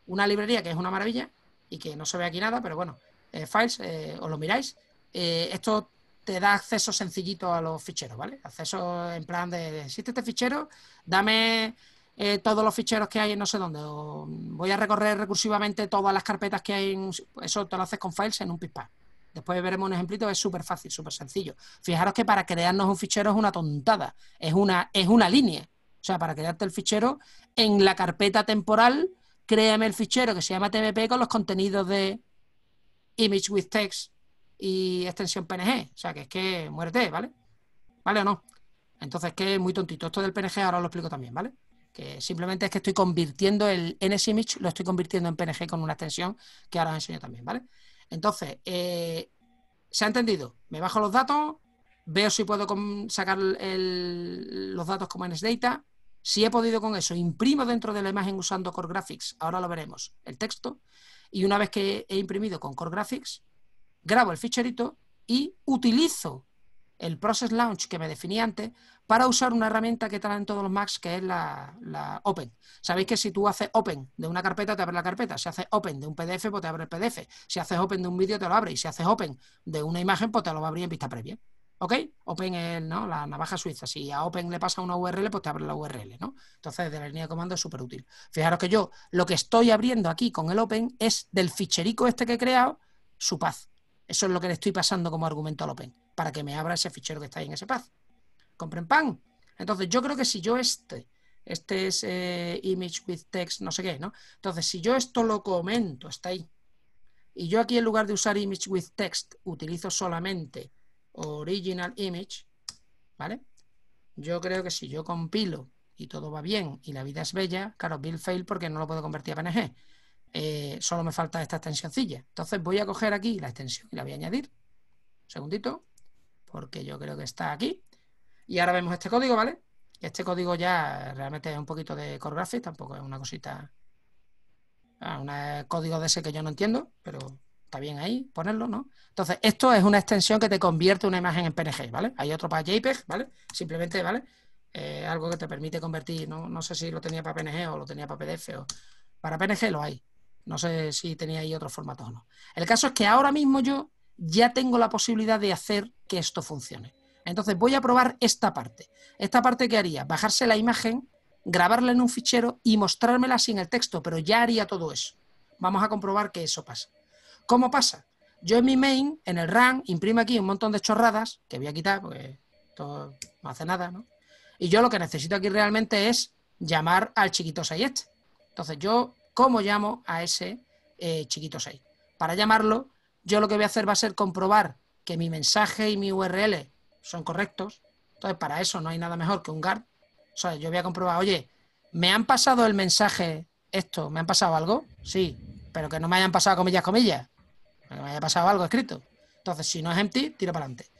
una librería que es una maravilla y que no se ve aquí nada, pero bueno, eh, Files, eh, os lo miráis. esto te da acceso sencillito a los ficheros, ¿vale? Acceso en plan de, existe este fichero, dame eh, todos los ficheros que hay en no sé dónde, voy a recorrer recursivamente todas las carpetas que hay, en, eso te lo haces con files en un pipa. Después veremos un ejemplito, es súper fácil, súper sencillo. Fijaros que para crearnos un fichero es una tontada, es una, es una línea. O sea, para crearte el fichero, en la carpeta temporal, créame el fichero que se llama TBP con los contenidos de image with text y extensión PNG. O sea, que es que muérete, ¿vale? ¿Vale o no? Entonces, que es muy tontito. Esto del PNG ahora lo explico también, ¿vale? Que simplemente es que estoy convirtiendo el NSIMage, lo estoy convirtiendo en PNG con una extensión que ahora os enseño también, ¿vale? Entonces, eh, ¿se ha entendido? Me bajo los datos, veo si puedo sacar los datos como NSData. Si he podido con eso, imprimo dentro de la imagen usando Core Graphics, ahora lo veremos, el texto. Y una vez que he imprimido con Core Graphics, grabo el ficherito y utilizo el Process Launch que me definí antes para usar una herramienta que traen todos los Macs, que es la, Open. Sabéis que si tú haces Open de una carpeta, te abre la carpeta. Si haces Open de un PDF, pues te abre el PDF. Si haces Open de un vídeo, te lo abre. Y si haces Open de una imagen, pues te lo va a abrir en vista previa. ¿Ok? Open es la navaja suiza. Si a Open le pasa una URL, pues te abre la URL, ¿no? Entonces, de la línea de comando es súper útil. Fijaros que yo lo que estoy abriendo aquí con el Open es del ficherico este que he creado, su paz. Eso es lo que le estoy pasando como argumento al Open, para que me abra ese fichero que está ahí en ese path. ¿Compren pan? Entonces, yo creo que si yo este, este es eh, image with text, no sé qué, ¿no? Entonces, si yo esto lo comento, está ahí. Y yo aquí en lugar de usar image with text, utilizo solamente original image, ¿vale? Yo creo que si yo compilo y todo va bien y la vida es bella, claro, build fail porque no lo puedo convertir a PNG. Eh, solo me falta esta extensióncilla Entonces voy a coger aquí la extensión y la voy a añadir. segundito, porque yo creo que está aquí. Y ahora vemos este código, ¿vale? Este código ya realmente es un poquito de core graphics, tampoco es una cosita... Ah, un código de ese que yo no entiendo, pero está bien ahí ponerlo, ¿no? Entonces, esto es una extensión que te convierte una imagen en PNG, ¿vale? Hay otro para JPEG, ¿vale? Simplemente, ¿vale? Eh, algo que te permite convertir, ¿no? no sé si lo tenía para PNG o lo tenía para PDF o... Para PNG lo hay, no sé si tenía ahí otros formatos o no. El caso es que ahora mismo yo ya tengo la posibilidad de hacer que esto funcione. Entonces voy a probar esta parte. Esta parte que haría, bajarse la imagen, grabarla en un fichero y mostrármela sin el texto, pero ya haría todo eso. Vamos a comprobar que eso pasa. ¿Cómo pasa? Yo en mi main, en el run, imprimo aquí un montón de chorradas, que voy a quitar porque todo no hace nada, ¿no? Y yo lo que necesito aquí realmente es llamar al chiquito Sayet. Este. Entonces yo ¿Cómo llamo a ese eh, chiquito 6? Para llamarlo, yo lo que voy a hacer va a ser comprobar que mi mensaje y mi URL son correctos. Entonces, para eso no hay nada mejor que un guard. O sea, yo voy a comprobar, oye, ¿me han pasado el mensaje esto? ¿Me han pasado algo? Sí, pero que no me hayan pasado comillas, comillas. Que me haya pasado algo escrito. Entonces, si no es empty, tiro para adelante.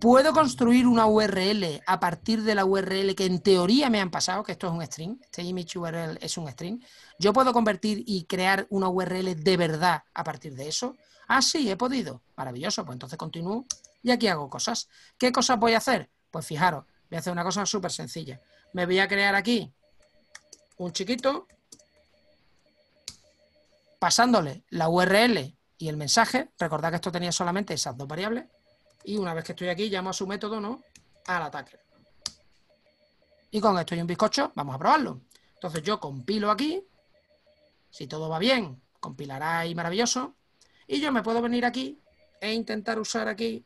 Puedo construir una URL a partir de la URL que en teoría me han pasado, que esto es un string, este image URL es un string. Yo puedo convertir y crear una URL de verdad a partir de eso. Ah, sí, he podido. Maravilloso, pues entonces continúo y aquí hago cosas. ¿Qué cosas voy a hacer? Pues fijaros, voy a hacer una cosa súper sencilla. Me voy a crear aquí un chiquito, pasándole la URL y el mensaje. Recordad que esto tenía solamente esas dos variables. Y una vez que estoy aquí, llamo a su método, ¿no? Al ataque. Y con esto y un bizcocho, vamos a probarlo. Entonces yo compilo aquí. Si todo va bien, compilará y maravilloso. Y yo me puedo venir aquí e intentar usar aquí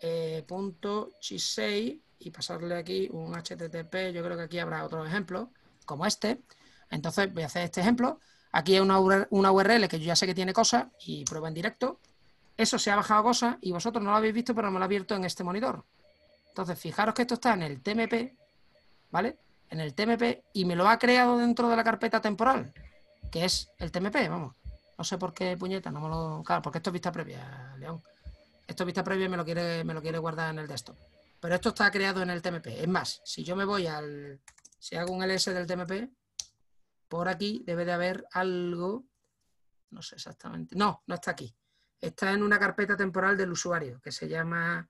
eh, punto y pasarle aquí un HTTP. Yo creo que aquí habrá otro ejemplo, como este. Entonces voy a hacer este ejemplo. Aquí hay una, una URL que yo ya sé que tiene cosas y prueba en directo eso se ha bajado cosas y vosotros no lo habéis visto, pero me lo ha abierto en este monitor. Entonces, fijaros que esto está en el TMP, ¿vale? En el TMP y me lo ha creado dentro de la carpeta temporal, que es el TMP, vamos. No sé por qué, puñeta, no me lo... Claro, porque esto es vista previa, León. Esto es vista previa y me lo quiere, me lo quiere guardar en el desktop. Pero esto está creado en el TMP. Es más, si yo me voy al... Si hago un ls del TMP, por aquí debe de haber algo... No sé exactamente. No, no está aquí está en una carpeta temporal del usuario que se llama,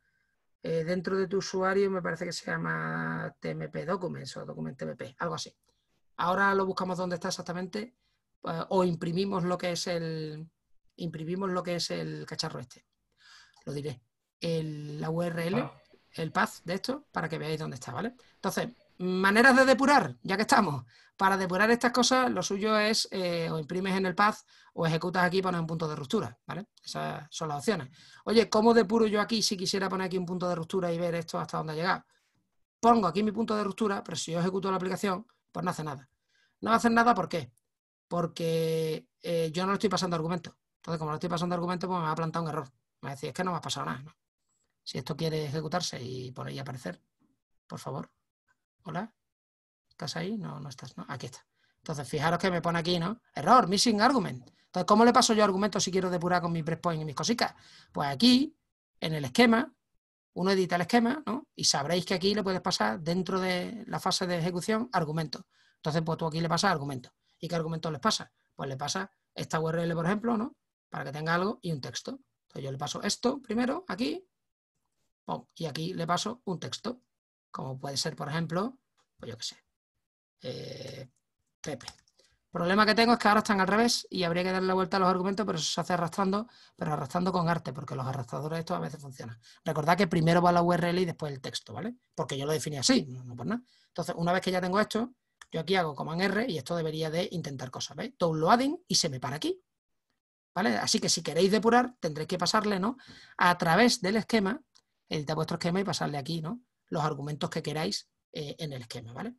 eh, dentro de tu usuario me parece que se llama TMP Documents o Document TMP, algo así. Ahora lo buscamos dónde está exactamente eh, o imprimimos lo que es el imprimimos lo que es el cacharro este. Lo diré. la URL, el path de esto, para que veáis dónde está, ¿vale? Entonces, maneras de depurar, ya que estamos. Para depurar estas cosas, lo suyo es eh, o imprimes en el path o ejecutas aquí para un punto de ruptura, ¿vale? Esas son las opciones. Oye, ¿cómo depuro yo aquí si quisiera poner aquí un punto de ruptura y ver esto hasta dónde ha llegado? Pongo aquí mi punto de ruptura, pero si yo ejecuto la aplicación, pues no hace nada. No va a hacer nada, ¿por qué? Porque eh, yo no le estoy pasando argumentos. Entonces, como no estoy pasando argumentos, pues me va a plantar un error. Me va a decir, es que no me ha pasado nada. Si esto quiere ejecutarse y por ahí aparecer, por favor, Hola. ¿Estás ahí? No, no estás. No. Aquí está. Entonces, fijaros que me pone aquí, ¿no? Error, missing argument. Entonces, ¿cómo le paso yo argumentos si quiero depurar con mi breakpoint y mis cositas? Pues aquí, en el esquema, uno edita el esquema, ¿no? Y sabréis que aquí le puedes pasar dentro de la fase de ejecución argumentos. Entonces, pues tú aquí le pasas argumentos. ¿Y qué argumento les pasa? Pues le pasa esta URL, por ejemplo, ¿no? Para que tenga algo y un texto. Entonces yo le paso esto primero, aquí, y aquí le paso un texto como puede ser, por ejemplo, pues yo qué sé, eh, Pepe. El problema que tengo es que ahora están al revés y habría que darle la vuelta a los argumentos, pero eso se hace arrastrando, pero arrastrando con arte, porque los arrastradores esto a veces funcionan. Recordad que primero va la URL y después el texto, ¿vale? Porque yo lo definí así, no por nada. Entonces, una vez que ya tengo esto, yo aquí hago en R y esto debería de intentar cosas, ¿veis? Downloading y se me para aquí. ¿Vale? Así que si queréis depurar, tendréis que pasarle, ¿no? A través del esquema, editar vuestro esquema y pasarle aquí, ¿no? los argumentos que queráis eh, en el esquema, ¿vale?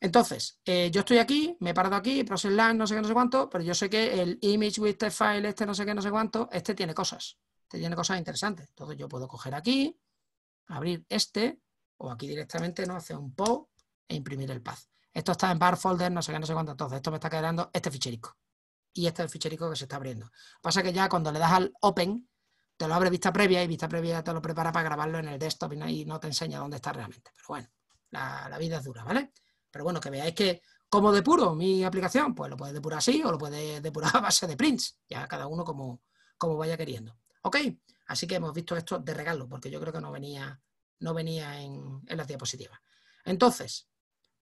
Entonces, eh, yo estoy aquí, me he parado aquí, process line, no sé qué, no sé cuánto, pero yo sé que el image with the file, este no sé qué, no sé cuánto, este tiene cosas, este tiene cosas interesantes. Entonces yo puedo coger aquí, abrir este, o aquí directamente, ¿no? Hacer un pop e imprimir el path. Esto está en bar folder, no sé qué, no sé cuánto, entonces esto me está quedando este ficherico. Y este es el ficherico que se está abriendo. Pasa que ya cuando le das al open, te lo abre vista previa y vista previa te lo prepara para grabarlo en el desktop y no te enseña dónde está realmente. Pero bueno, la, vida es dura, ¿vale? Pero bueno, que veáis que como depuro mi aplicación? Pues lo puedes depurar así o lo puedes depurar a base de prints, ya cada uno como, como vaya queriendo. ¿Ok? Así que hemos visto esto de regalo, porque yo creo que no venía, no venía en, en las diapositivas. Entonces,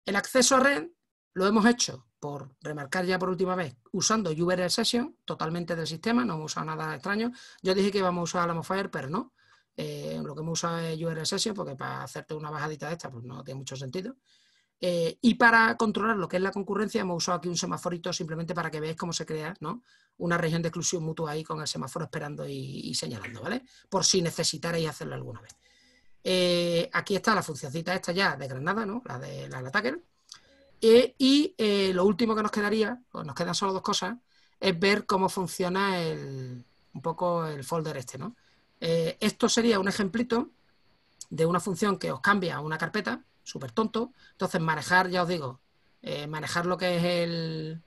el acceso a red lo hemos hecho, por remarcar ya por última vez, usando URL Session, totalmente del sistema, no hemos usado nada extraño. Yo dije que íbamos a usar Fire, pero no. Eh, lo que hemos usado es URL Session, porque para hacerte una bajadita de esta, pues no tiene mucho sentido. Eh, y para controlar lo que es la concurrencia, hemos usado aquí un semaforito simplemente para que veáis cómo se crea ¿no? una región de exclusión mutua ahí con el semáforo esperando y, señalando, ¿vale? Por si necesitarais hacerlo alguna vez. Eh, aquí está la funcioncita esta ya de Granada, ¿no? La de la, eh, y eh, lo último que nos quedaría, o pues nos quedan solo dos cosas, es ver cómo funciona un poco el folder este, ¿no? Eh, esto sería un ejemplito de una función que os cambia una carpeta, súper tonto. Entonces, manejar, ya os digo, manejar lo que es el,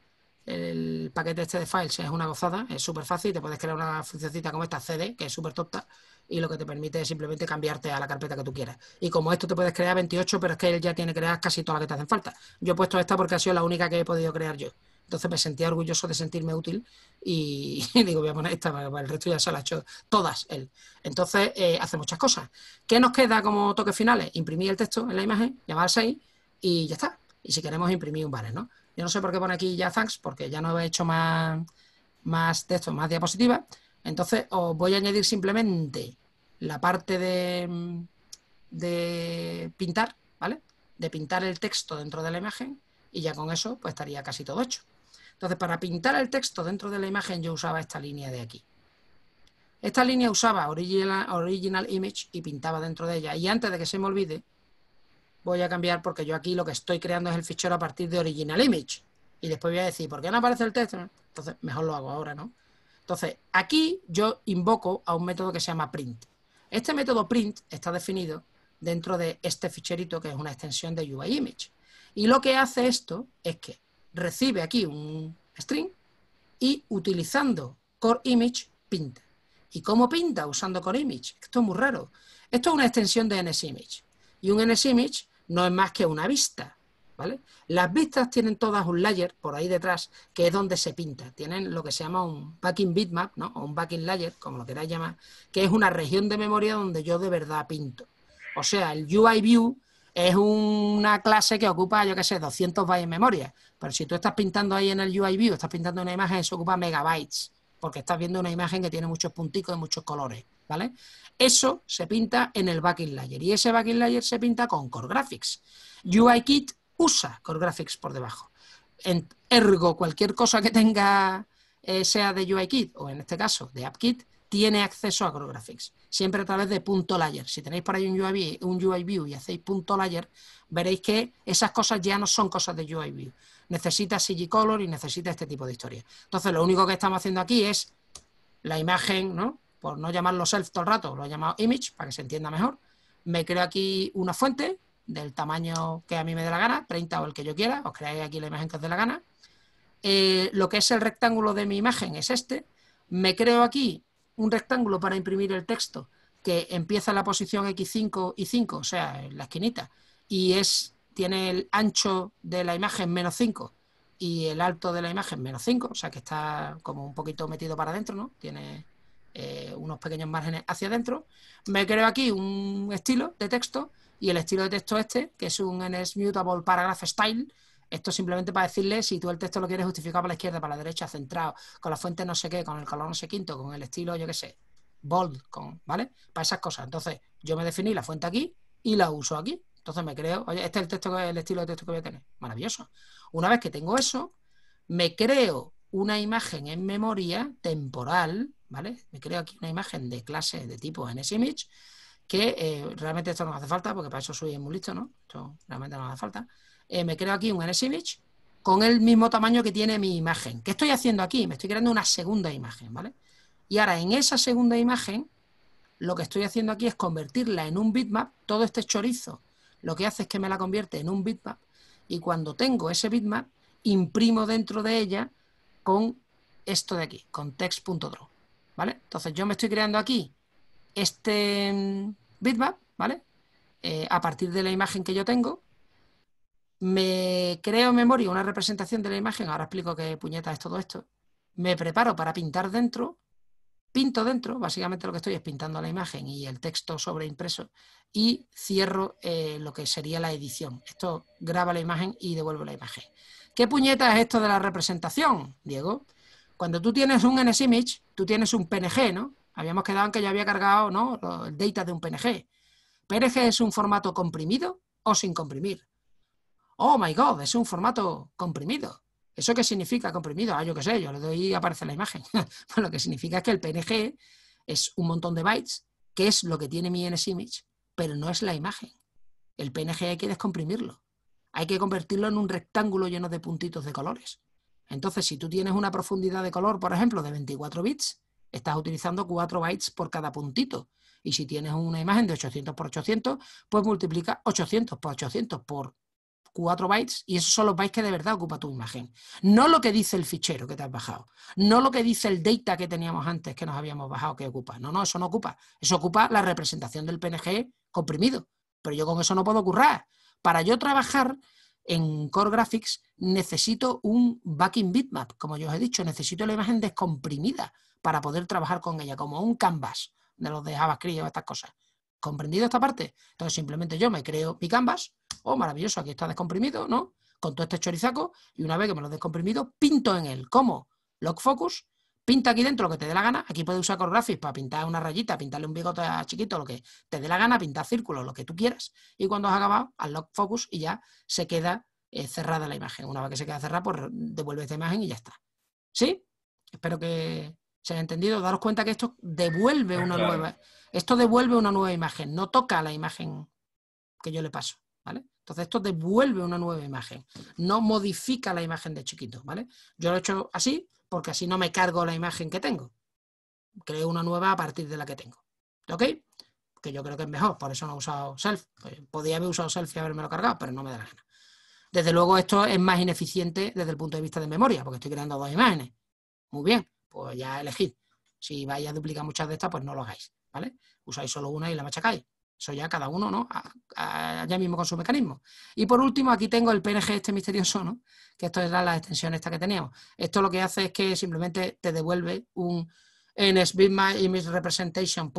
el paquete este de files es una gozada, es súper fácil, te puedes crear una funcióncita como esta CD, que es súper topta, y lo que te permite es simplemente cambiarte a la carpeta que tú quieras. Y como esto te puedes crear 28, pero es que él ya tiene creadas casi todas las que te hacen falta. Yo he puesto esta porque ha sido la única que he podido crear yo. Entonces me sentía orgulloso de sentirme útil y digo, voy a poner esta, para el resto ya se la ha hecho todas él. Entonces eh, hace muchas cosas. ¿Qué nos queda como toque finales? Imprimir el texto en la imagen, llamar 6 y ya está. Y si queremos imprimir un banner, ¿no? Yo no sé por qué pone aquí ya thanks, porque ya no he hecho más, más texto, más diapositiva. Entonces os voy a añadir simplemente la parte de, de pintar, ¿vale? De pintar el texto dentro de la imagen y ya con eso pues estaría casi todo hecho. Entonces, para pintar el texto dentro de la imagen yo usaba esta línea de aquí. Esta línea usaba original image y pintaba dentro de ella. Y antes de que se me olvide, voy a cambiar porque yo aquí lo que estoy creando es el fichero a partir de original image. Y después voy a decir, ¿por qué no aparece el texto? Entonces, mejor lo hago ahora, ¿no? Entonces, aquí yo invoco a un método que se llama print. Este método print está definido dentro de este ficherito que es una extensión de UI image. Y lo que hace esto es que recibe aquí un string y utilizando core image pinta. ¿Y cómo pinta usando core image? Esto es muy raro. Esto es una extensión de nsimage. Y un nsimage no es más que una vista. ¿Vale? Las vistas tienen todas un layer por ahí detrás, que es donde se pinta. Tienen lo que se llama un backing bitmap, ¿no? O un backing layer, como lo queráis llamar, que es una región de memoria donde yo de verdad pinto. O sea, el UI view es una clase que ocupa, yo qué sé, 200 bytes de memoria. Pero si tú estás pintando ahí en el UI view, estás pintando una imagen, eso ocupa megabytes porque estás viendo una imagen que tiene muchos puntitos y muchos colores, ¿vale? Eso se pinta en el backing layer y ese backing layer se pinta con Core Graphics. UIKit usa Core Graphics por debajo. ergo, cualquier cosa que tenga, eh, sea de UIKit o en este caso de AppKit, tiene acceso a Core Graphics, siempre a través de punto layer. Si tenéis por ahí un UI, un UI y hacéis punto layer, veréis que esas cosas ya no son cosas de UI necesita CG Color y necesita este tipo de historia Entonces, lo único que estamos haciendo aquí es la imagen, ¿no? Por no llamarlo self todo el rato, lo he llamado image para que se entienda mejor. Me creo aquí una fuente del tamaño que a mí me dé la gana, 30 o el que yo quiera, os creáis aquí la imagen que os dé la gana. Eh, lo que es el rectángulo de mi imagen es este. Me creo aquí un rectángulo para imprimir el texto que empieza en la posición X5 y 5, o sea, en la esquinita, y es tiene el ancho de la imagen menos 5 y el alto de la imagen menos 5, o sea que está como un poquito metido para adentro, ¿no? Tiene eh, unos pequeños márgenes hacia adentro. Me creo aquí un estilo de texto y el estilo de texto este, que es un Mutable Paragraph Style, esto simplemente para decirle si tú el texto lo quieres justificar para la izquierda, para la derecha, centrado, con la fuente no sé qué, con el color no sé quinto, con el estilo, yo qué sé, bold, con, ¿vale? Para esas cosas. Entonces, yo me definí la fuente aquí y la uso aquí. Entonces me creo, oye, este es el texto, el estilo de texto que voy a tener. Maravilloso. Una vez que tengo eso, me creo una imagen en memoria temporal, ¿vale? Me creo aquí una imagen de clase de tipo NSImage, que eh, realmente esto no hace falta, porque para eso soy muy listo, ¿no? Esto realmente no hace falta. Eh, me creo aquí un NSImage con el mismo tamaño que tiene mi imagen. ¿Qué estoy haciendo aquí? Me estoy creando una segunda imagen, ¿vale? Y ahora en esa segunda imagen, lo que estoy haciendo aquí es convertirla en un bitmap, todo este chorizo lo que hace es que me la convierte en un bitmap y cuando tengo ese bitmap, imprimo dentro de ella con esto de aquí, con text.draw, ¿vale? Entonces yo me estoy creando aquí este mm, bitmap, ¿vale? Eh, a partir de la imagen que yo tengo, me creo en memoria una representación de la imagen, ahora explico qué puñeta es todo esto, me preparo para pintar dentro pinto dentro, básicamente lo que estoy es pintando la imagen y el texto sobre impreso y cierro eh, lo que sería la edición. Esto graba la imagen y devuelve la imagen. ¿Qué puñeta es esto de la representación, Diego? Cuando tú tienes un NSImage, tú tienes un PNG, ¿no? Habíamos quedado en que ya había cargado ¿no? el data de un PNG. ¿PNG es un formato comprimido o sin comprimir? Oh my god, es un formato comprimido. ¿Eso qué significa comprimido? Ah, yo qué sé, yo le doy y aparece la imagen. Pues lo que significa es que el PNG es un montón de bytes, que es lo que tiene mi .image pero no es la imagen. El PNG hay que descomprimirlo. Hay que convertirlo en un rectángulo lleno de puntitos de colores. Entonces, si tú tienes una profundidad de color, por ejemplo, de 24 bits, estás utilizando 4 bytes por cada puntito. Y si tienes una imagen de 800 por 800, pues multiplica 800 por 800 por 4 bytes y esos son los bytes que de verdad ocupa tu imagen. No lo que dice el fichero que te has bajado, no lo que dice el data que teníamos antes que nos habíamos bajado que ocupa. No, no, eso no ocupa. Eso ocupa la representación del PNG comprimido. Pero yo con eso no puedo currar. Para yo trabajar en Core Graphics necesito un backing bitmap, como yo os he dicho, necesito la imagen descomprimida para poder trabajar con ella, como un canvas de los de JavaScript o estas cosas. ¿Comprendido esta parte? Entonces simplemente yo me creo mi canvas, oh, maravilloso, aquí está descomprimido, ¿no? Con todo este chorizaco, y una vez que me lo he descomprimido, pinto en él. ¿Cómo? lock focus, pinta aquí dentro lo que te dé la gana. Aquí puedes usar Core Graphics para pintar una rayita, pintarle un bigote a chiquito, lo que te dé la gana, pintar círculos, lo que tú quieras. Y cuando has acabado, al lock focus y ya se queda eh, cerrada la imagen. Una vez que se queda cerrada, pues devuelve esa imagen y ya está. ¿Sí? Espero que, ¿Se ha entendido? Daros cuenta que esto devuelve ah, una nueva, esto devuelve una nueva imagen, no toca la imagen que yo le paso, ¿vale? Entonces esto devuelve una nueva imagen, no modifica la imagen de chiquito, ¿vale? Yo lo he hecho así porque así no me cargo la imagen que tengo. Creo una nueva a partir de la que tengo. ¿Ok? Que yo creo que es mejor, por eso no he usado self. Pues, Podría haber usado self y haberme lo cargado, pero no me da la gana. Desde luego esto es más ineficiente desde el punto de vista de memoria, porque estoy creando dos imágenes. Muy bien, pues ya elegid. Si vais a duplicar muchas de estas, pues no lo hagáis, ¿vale? Usáis solo una y la machacáis. Eso ya cada uno, ¿no? Allá mismo con su mecanismo. Y por último, aquí tengo el PNG este misterioso, ¿no? Que esto era la extensión esta que teníamos. Esto lo que hace es que simplemente te devuelve un mis representation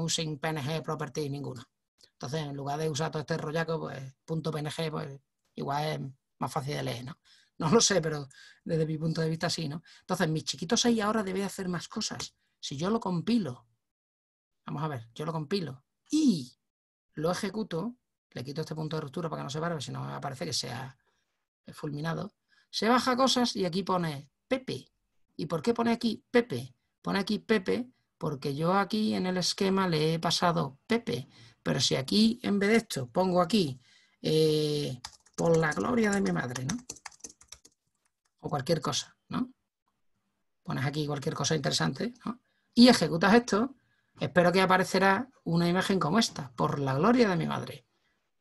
using PNG property ninguna. Entonces, en lugar de usar todo este rollaco, pues punto .png, pues igual es más fácil de leer, ¿no? No lo sé, pero desde mi punto de vista sí, ¿no? Entonces, mis chiquitos ahí ahora debe hacer más cosas. Si yo lo compilo, vamos a ver, yo lo compilo y lo ejecuto, le quito este punto de ruptura para que no se barbe, si no me parece que sea fulminado. Se baja cosas y aquí pone Pepe. ¿Y por qué pone aquí Pepe? Pone aquí Pepe porque yo aquí en el esquema le he pasado Pepe. Pero si aquí, en vez de esto, pongo aquí, eh, por la gloria de mi madre, ¿no? cualquier cosa, ¿no? Pones aquí cualquier cosa interesante, Y ejecutas esto, espero que aparecerá una imagen como esta, por la gloria de mi madre.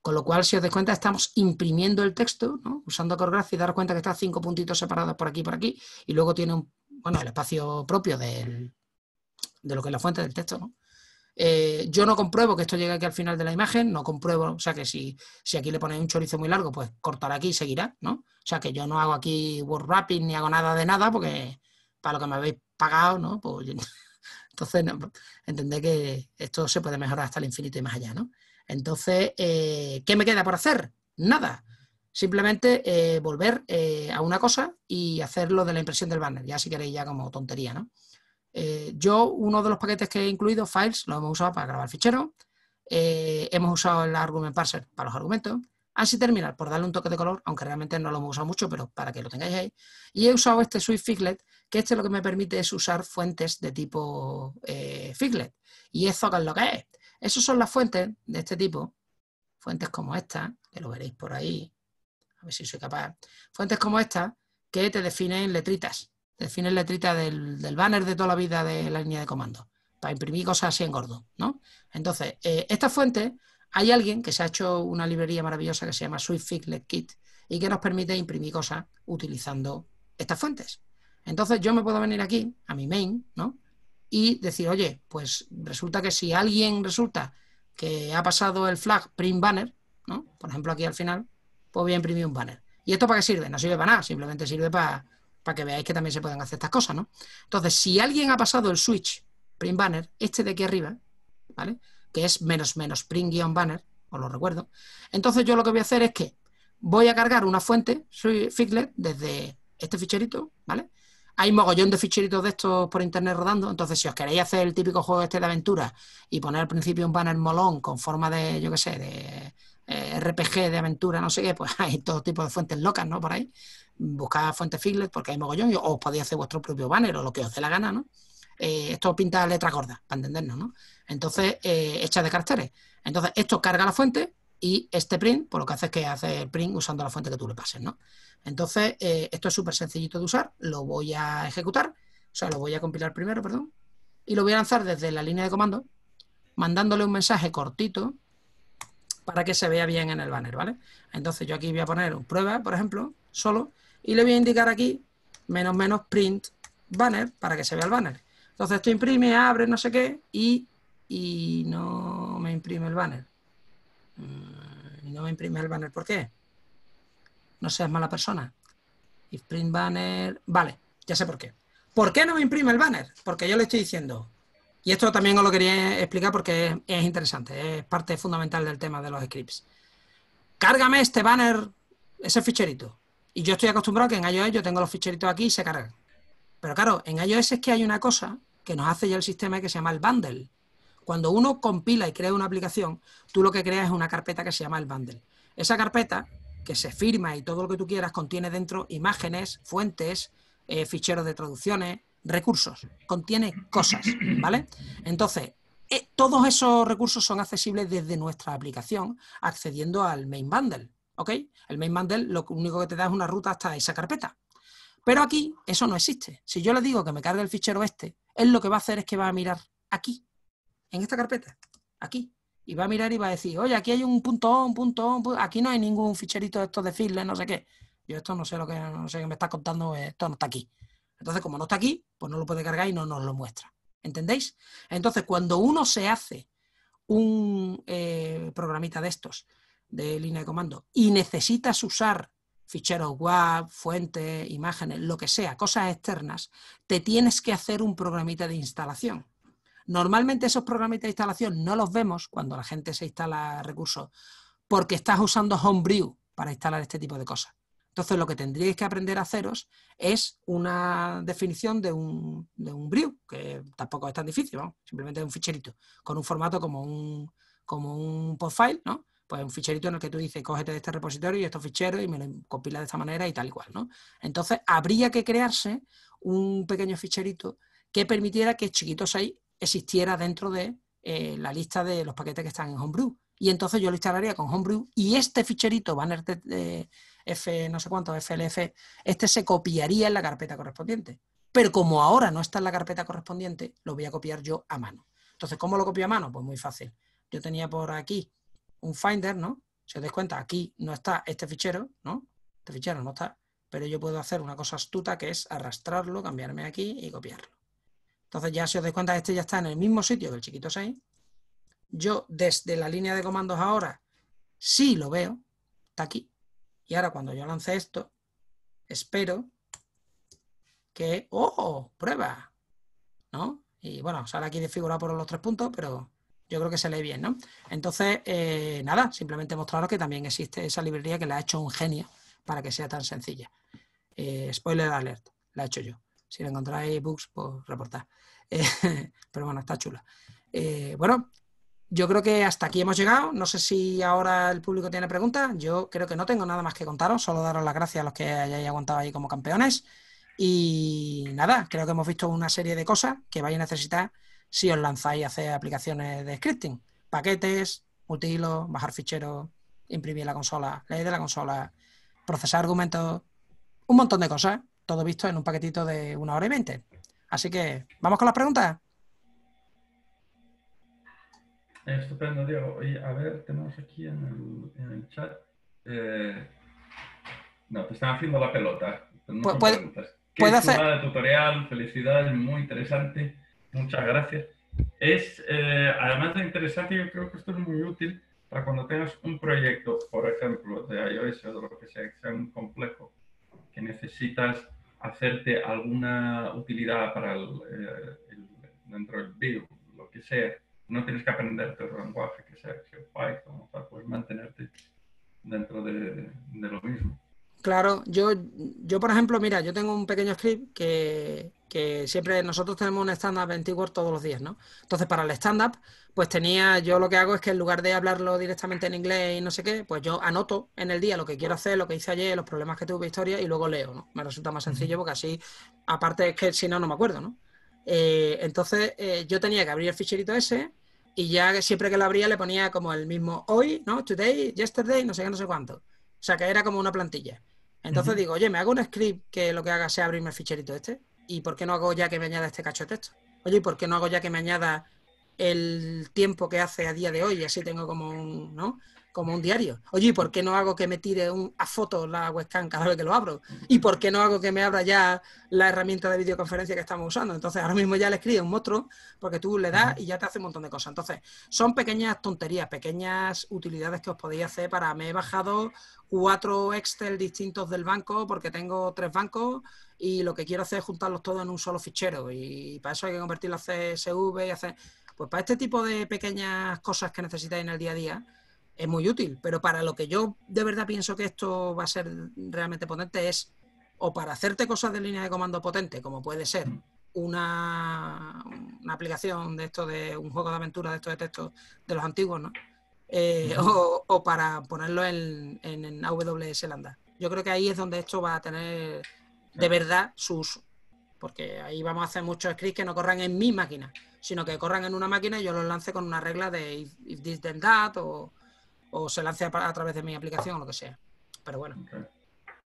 Con lo cual, si os dais cuenta, estamos imprimiendo el texto, ¿no? usando CorGraph y dar cuenta que está cinco puntitos separados por aquí y por aquí, y luego tiene un, bueno, el espacio propio del, de lo que es la fuente del texto, ¿no? Eh, yo no compruebo que esto llegue aquí al final de la imagen, no compruebo, o sea que si, aquí le ponéis un chorizo muy largo, pues cortará aquí y seguirá, ¿no? O sea que yo no hago aquí word wrapping ni hago nada de nada porque para lo que me habéis pagado, ¿no? Pues, entonces entendé que esto se puede mejorar hasta el infinito y más allá, ¿no? Entonces, eh, ¿qué me queda por hacer? Nada. Simplemente eh, volver a una cosa y hacerlo de la impresión del banner, ya si queréis ya como tontería, ¿no? Eh, yo, uno de los paquetes que he incluido, files, lo hemos usado para grabar fichero. Eh, hemos usado el argument parser para los argumentos. Así terminar, por darle un toque de color, aunque realmente no lo hemos usado mucho, pero para que lo tengáis ahí. Y he usado este Swift Figlet, que este lo que me permite es usar fuentes de tipo eh, Figlet. Y eso es lo que es. Esas son las fuentes de este tipo. Fuentes como esta, que lo veréis por ahí. A ver si soy capaz. Fuentes como esta, que te definen letritas. Define letrita del, banner de toda la vida de la línea de comando, para imprimir cosas así en gordo, ¿no? Entonces, eh, esta fuente, hay alguien que se ha hecho una librería maravillosa que se llama Swift Kit y que nos permite imprimir cosas utilizando estas fuentes. Entonces, yo me puedo venir aquí, a mi main, ¿no? Y decir, oye, pues resulta que si alguien resulta que ha pasado el flag print banner, ¿no? Por ejemplo, aquí al final, pues voy a imprimir un banner. ¿Y esto para qué sirve? No sirve para nada, simplemente sirve para para que veáis que también se pueden hacer estas cosas, ¿no? Entonces, si alguien ha pasado el switch print banner, este de aquí arriba, ¿vale? Que es menos menos print-banner, os lo recuerdo. Entonces yo lo que voy a hacer es que voy a cargar una fuente, soy Figlet, desde este ficherito, ¿vale? Hay mogollón de ficheritos de estos por internet rodando, entonces si os queréis hacer el típico juego este de aventura y poner al principio un banner molón con forma de, yo qué sé, de eh, RPG de aventura, no sé qué, pues hay todo tipo de fuentes locas, ¿no? Por ahí. Buscad fuentes Figlet porque hay mogollón, o os podéis hacer vuestro propio banner o lo que os dé la gana, ¿no? Eh, esto pinta letra gordas, para entendernos, ¿no? Entonces, eh, hecha de caracteres. Entonces, esto carga la fuente y este print, por pues lo que hace es que hace el print usando la fuente que tú le pases, ¿no? Entonces, eh, esto es súper sencillito de usar, lo voy a ejecutar, o sea, lo voy a compilar primero, perdón, y lo voy a lanzar desde la línea de comando, mandándole un mensaje cortito para que se vea bien en el banner, ¿vale? Entonces yo aquí voy a poner un prueba, por ejemplo, solo, y le voy a indicar aquí menos menos print banner para que se vea el banner. Entonces esto imprime, abre, no sé qué, y, y no me imprime el banner. Mm, no me imprime el banner, ¿por qué? No seas mala persona. Y print banner, vale, ya sé por qué. ¿Por qué no me imprime el banner? Porque yo le estoy diciendo, y esto también os lo quería explicar porque es, interesante, es parte fundamental del tema de los scripts. Cárgame este banner, ese ficherito. Y yo estoy acostumbrado que en iOS yo tengo los ficheritos aquí y se cargan. Pero claro, en iOS es que hay una cosa que nos hace ya el sistema que se llama el bundle. Cuando uno compila y crea una aplicación, tú lo que creas es una carpeta que se llama el bundle. Esa carpeta, que se firma y todo lo que tú quieras, contiene dentro imágenes, fuentes, eh, ficheros de traducciones, recursos, contiene cosas, ¿vale? Entonces, eh, todos esos recursos son accesibles desde nuestra aplicación accediendo al main bundle, ¿ok? El main bundle lo único que te da es una ruta hasta esa carpeta. Pero aquí eso no existe. Si yo le digo que me cargue el fichero este, él lo que va a hacer es que va a mirar aquí, en esta carpeta, aquí. Y va a mirar y va a decir, oye, aquí hay un punto un punto aquí no hay ningún ficherito de estos de Fiddler, no sé qué. Yo esto no sé lo que, no sé me está contando, esto no está aquí. Entonces, como no está aquí, pues no lo puede cargar y no nos lo muestra. ¿Entendéis? Entonces, cuando uno se hace un eh, programita de estos, de línea de comando, y necesitas usar ficheros web, fuentes, imágenes, lo que sea, cosas externas, te tienes que hacer un programita de instalación. Normalmente esos programitas de instalación no los vemos cuando la gente se instala recursos, porque estás usando Homebrew para instalar este tipo de cosas. Entonces lo que tendríais que aprender a haceros es una definición de un, de brew, que tampoco es tan difícil, simplemente es un ficherito, con un formato como un, como un ¿no? Pues un ficherito en el que tú dices, cógete de este repositorio y estos ficheros y me lo compila de esta manera y tal y cual, ¿no? Entonces habría que crearse un pequeño ficherito que permitiera que chiquitos 6 existiera dentro de eh, la lista de los paquetes que están en Homebrew. Y entonces yo lo instalaría con Homebrew y este ficherito, va a tener F no sé cuánto, FLF, este se copiaría en la carpeta correspondiente. Pero como ahora no está en la carpeta correspondiente, lo voy a copiar yo a mano. Entonces, ¿cómo lo copio a mano? Pues muy fácil. Yo tenía por aquí un Finder, ¿no? Si os dais cuenta, aquí no está este fichero, ¿no? Este fichero no está, pero yo puedo hacer una cosa astuta que es arrastrarlo, cambiarme aquí y copiarlo. Entonces ya si os dais cuenta, este ya está en el mismo sitio que el chiquito 6. Yo desde la línea de comandos ahora sí lo veo, está aquí. Y ahora cuando yo lance esto, espero que, ¡oh! ¡Prueba! ¿No? Y bueno, sale aquí desfigurado por los tres puntos, pero yo creo que se lee bien, ¿no? Entonces, eh, nada, simplemente mostraros que también existe esa librería que la ha hecho un genio para que sea tan sencilla. Eh, spoiler alert, la he hecho yo. Si lo encontráis books, pues reportar eh, pero bueno, está chula. bueno, yo creo que hasta aquí hemos llegado. No sé si ahora el público tiene preguntas. Yo creo que no tengo nada más que contaros, solo daros las gracias a los que hayáis aguantado ahí como campeones. Y nada, creo que hemos visto una serie de cosas que vais a necesitar si os lanzáis a hacer aplicaciones de scripting. Paquetes, multihilo, bajar ficheros, imprimir la consola, leer de la consola, procesar argumentos, un montón de cosas, todo visto en un paquetito de una hora y veinte. Así que, ¿vamos con las preguntas? Estupendo, Diego. a ver, tenemos aquí en el, en el chat. Eh, no, te están haciendo la pelota. ¿Puedo, hacer? de tutorial, felicidades, muy interesante. Muchas gracias. Es, eh, además de interesante, yo creo que esto es muy útil para cuando tengas un proyecto, por ejemplo, de iOS o de lo que sea, que sea un complejo, que necesitas hacerte alguna utilidad para eh, dentro del view, lo que sea no tienes que aprender otro lenguaje que sea Python para poder pues mantenerte dentro de, lo mismo. Claro, yo, yo por ejemplo, mira, yo tengo un pequeño script que, que siempre nosotros tenemos un stand-up en T-Word todos los días, ¿no? Entonces, para el stand-up, pues tenía, yo lo que hago es que en lugar de hablarlo directamente en inglés y no sé qué, pues yo anoto en el día lo que quiero hacer, lo que hice ayer, los problemas que tuve, historia, y luego leo, ¿no? Me resulta más sencillo porque así, aparte es que si no, no me acuerdo, ¿no? Eh, entonces eh, yo tenía que abrir el ficherito ese y ya siempre que lo abría le ponía como el mismo hoy, ¿no? Today, yesterday, no sé qué, no sé cuánto. O sea que era como una plantilla. Entonces digo, oye, me hago un script que lo que haga sea abrirme el ficherito este. ¿Y por qué no hago ya que me añada este cacho de texto? Oye, ¿y por qué no hago ya que me añada el tiempo que hace a día de hoy? Y así tengo como un, ¿no? como un diario. Oye, ¿y por qué no hago que me tire un, a foto la webcam cada vez que lo abro? ¿Y por qué no hago que me abra ya la herramienta de videoconferencia que estamos usando? Entonces, ahora mismo ya le escribo un monstruo porque tú le das y ya te hace un montón de cosas. Entonces, son pequeñas tonterías, pequeñas utilidades que os podéis hacer para... Me he bajado cuatro Excel distintos del banco porque tengo tres bancos y lo que quiero hacer es juntarlos todos en un solo fichero y para eso hay que convertirlo a CSV y hacer... Pues para este tipo de pequeñas cosas que necesitáis en el día a día, es muy útil, pero para lo que yo de verdad pienso que esto va a ser realmente potente es o para hacerte cosas de línea de comando potente, como puede ser una, una aplicación de esto de un juego de aventura de estos de textos de los antiguos, ¿no? Eh, o, para ponerlo en, en, AWS Lambda. Yo creo que ahí es donde esto va a tener de verdad su uso, porque ahí vamos a hacer muchos scripts que no corran en mi máquina, sino que corran en una máquina y yo los lance con una regla de if, if this then that o, o se lance a, través de mi aplicación o lo que sea. Pero bueno.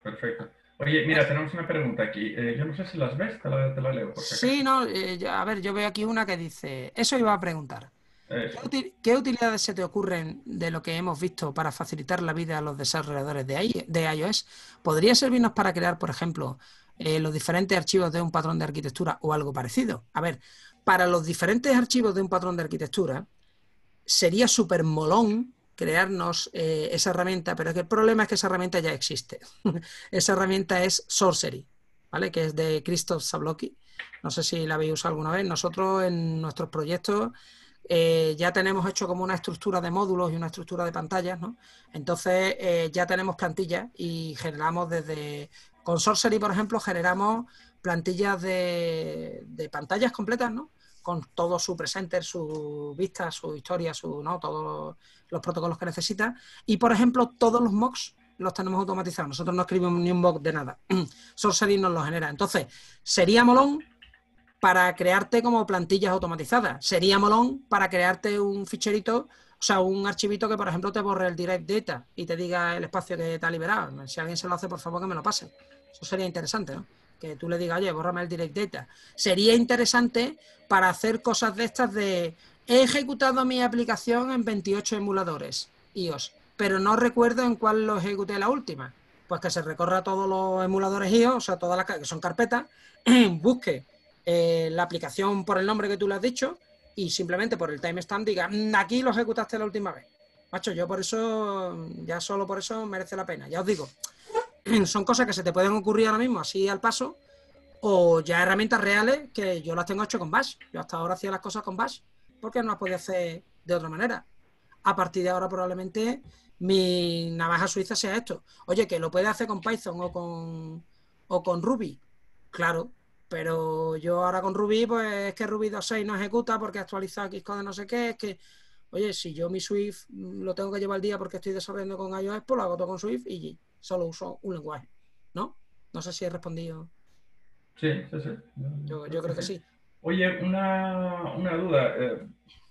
Perfecto. Oye, mira, tenemos una pregunta aquí. Eh, yo no sé si las ves, te la, leo. sí, no, eh, a ver, yo veo aquí una que dice, eso iba a preguntar. ¿Qué utilidades se te ocurren de lo que hemos visto para facilitar la vida a los desarrolladores de iOS? ¿Podría servirnos para crear, por ejemplo, eh, los diferentes archivos de un patrón de arquitectura o algo parecido? A ver, para los diferentes archivos de un patrón de arquitectura, sería súper molón crearnos eh, esa herramienta, pero el problema es que esa herramienta ya existe. esa herramienta es Sorcery, ¿vale? Que es de Christoph Sablocki. No sé si la habéis usado alguna vez. Nosotros en nuestros proyectos eh, ya tenemos hecho como una estructura de módulos y una estructura de pantallas, ¿no? Entonces eh, ya tenemos plantillas y generamos desde... Con Sorcery, por ejemplo, generamos plantillas de, de pantallas completas, ¿no? con todo su presenter, su vista, su historia, su no, todos los protocolos que necesita. Y por ejemplo, todos los mocks los tenemos automatizados. Nosotros no escribimos ni un mock de nada. Sorcery nos lo genera. Entonces, sería molón para crearte como plantillas automatizadas. Sería molón para crearte un ficherito, o sea, un archivito que, por ejemplo, te borre el direct data y te diga el espacio que te liberado. Si alguien se lo hace, por favor, que me lo pase. Eso sería interesante, ¿no? que tú le digas, oye, bórrame el direct data. Sería interesante para hacer cosas de estas de he ejecutado mi aplicación en 28 emuladores iOS, pero no recuerdo en cuál lo ejecuté la última. Pues que se recorra todos los emuladores iOS, o sea, todas las que son carpetas, busque eh, la aplicación por el nombre que tú le has dicho y simplemente por el timestamp diga, mm, aquí lo ejecutaste la última vez. Macho, yo por eso, ya solo por eso merece la pena. Ya os digo, son cosas que se te pueden ocurrir ahora mismo así al paso, o ya herramientas reales que yo las tengo hecho con Bash. Yo hasta ahora hacía las cosas con Bash porque no las podía hacer de otra manera. A partir de ahora probablemente mi navaja suiza sea esto. Oye, que lo puede hacer con Python o con, o con Ruby. Claro, pero yo ahora con Ruby, pues es que Ruby 2.6 no ejecuta porque actualiza actualizado Xcode no sé qué, es que, oye, si yo mi Swift lo tengo que llevar al día porque estoy desarrollando con iOS, pues lo hago todo con Swift y solo uso un lenguaje, ¿no? No sé si he respondido. Sí, sí, sí. Yo, creo que sí. Oye, una, duda. Eh,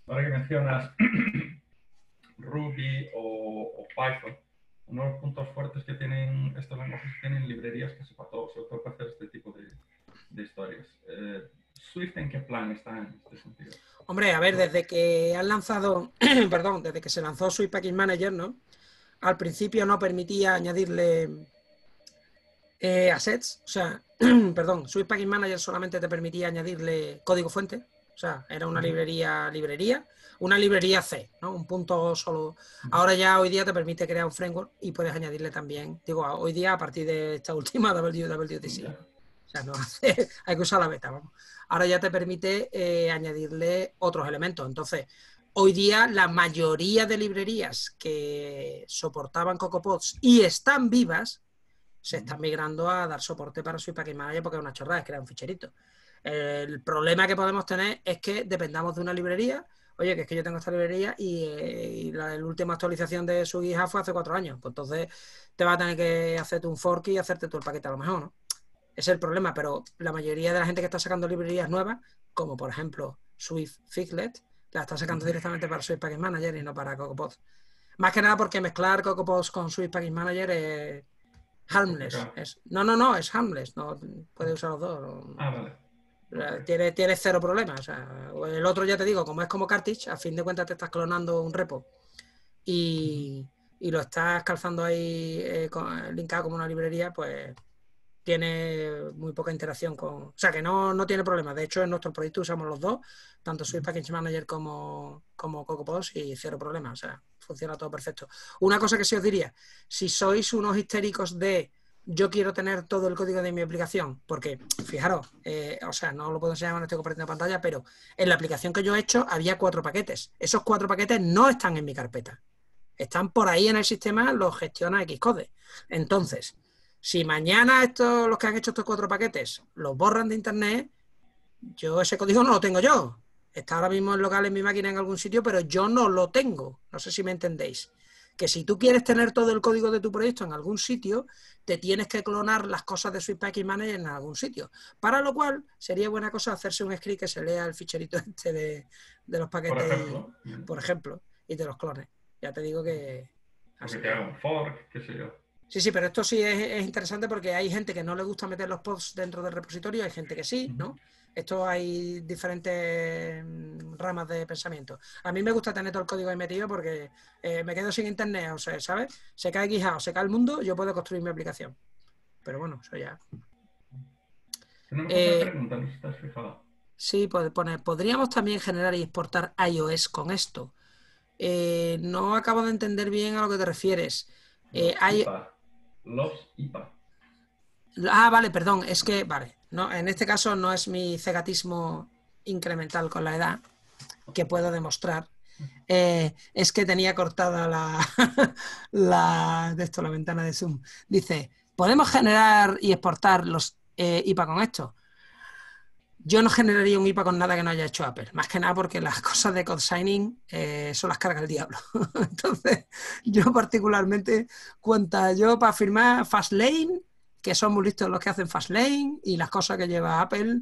ahora que mencionas Ruby o, Python, uno puntos fuertes que tienen estos lenguajes tienen librerías que se para todo, se para hacer este tipo de, historias. Eh, ¿Swift en qué plan está en este sentido? Hombre, a ver, desde que han lanzado, perdón, desde que se lanzó Swift Package Manager, ¿no? al principio no permitía añadirle eh, assets, o sea, perdón, Swift Package Manager solamente te permitía añadirle código fuente, o sea, era una librería, librería, una librería C, ¿no? Un punto solo. Ahora ya hoy día te permite crear un framework y puedes añadirle también, digo, hoy día a partir de esta última WWDC. O sea, no hace, hay que usar la beta, vamos. Ahora ya te permite eh, añadirle otros elementos. Entonces, Hoy día la mayoría de librerías que soportaban CocoPods y están vivas, se están migrando a dar soporte para su IPAC Manager porque es una chorrada, es crear un ficherito. El problema que podemos tener es que dependamos de una librería. Oye, que es que yo tengo esta librería y, eh, la, última actualización de su hija fue hace cuatro años. Pues entonces te va a tener que hacerte un fork y hacerte todo el paquete a lo mejor, ¿no? es el problema, pero la mayoría de la gente que está sacando librerías nuevas, como por ejemplo Swift Figlet, está sacando directamente para Swift Package Manager y no para CocoPods. Más que nada porque mezclar CocoaPods con Swift Package Manager es harmless. Es, no, no, no, es harmless. No, puede usar los dos. Ah, Tiene, tiene cero problemas. el otro, ya te digo, como es como cartridge, a fin de cuentas te estás clonando un repo y, lo estás calzando ahí eh, linkado como una librería, pues tiene muy poca interacción con. O sea, que no, no tiene problemas. De hecho, en nuestro proyecto usamos los dos tanto soy Package Manager como, como CocoPods y cero problemas. O sea, funciona todo perfecto. Una cosa que sí os diría, si sois unos histéricos de yo quiero tener todo el código de mi aplicación, porque fijaros, eh, o sea, no lo puedo enseñar cuando estoy compartiendo pantalla, pero en la aplicación que yo he hecho había cuatro paquetes. Esos cuatro paquetes no están en mi carpeta. Están por ahí en el sistema, los gestiona Xcode. Entonces, si mañana estos, los que han hecho estos cuatro paquetes los borran de internet, yo ese código no lo tengo yo. Está ahora mismo en local en mi máquina en algún sitio, pero yo no lo tengo. No sé si me entendéis. Que si tú quieres tener todo el código de tu proyecto en algún sitio, te tienes que clonar las cosas de Swift Package Manager en algún sitio. Para lo cual, sería buena cosa hacerse un script que se lea el ficherito este de, los paquetes, por ejemplo. y te los clones. Ya te digo que... Así. Que te un fork, qué sé yo. Sí, sí, pero esto sí es, interesante porque hay gente que no le gusta meter los pods dentro del repositorio, hay gente que sí, ¿no? Esto hay diferentes mm, ramas de pensamiento. A mí me gusta tener todo el código ahí metido porque eh, me quedo sin internet, o sea, ¿sabes? Se cae Gijao, se cae el mundo, yo puedo construir mi aplicación. Pero bueno, eso ya. Tenemos eh, Sí, poner, podríamos también generar y exportar iOS con esto. Eh, no acabo de entender bien a lo que te refieres. Eh, hay... Los IPA. Ah, vale, perdón, es que, vale, no, en este caso no es mi cegatismo incremental con la edad que puedo demostrar. Eh, es que tenía cortada la, de esto, la ventana de Zoom. Dice, ¿podemos generar y exportar los eh, IPA con esto? Yo no generaría un IPA con nada que no haya hecho Apple, más que nada porque las cosas de code signing eh, son las carga del diablo. Entonces, yo particularmente, cuenta yo para firmar Fastlane, que son muy listos los que hacen Fastlane y las cosas que lleva Apple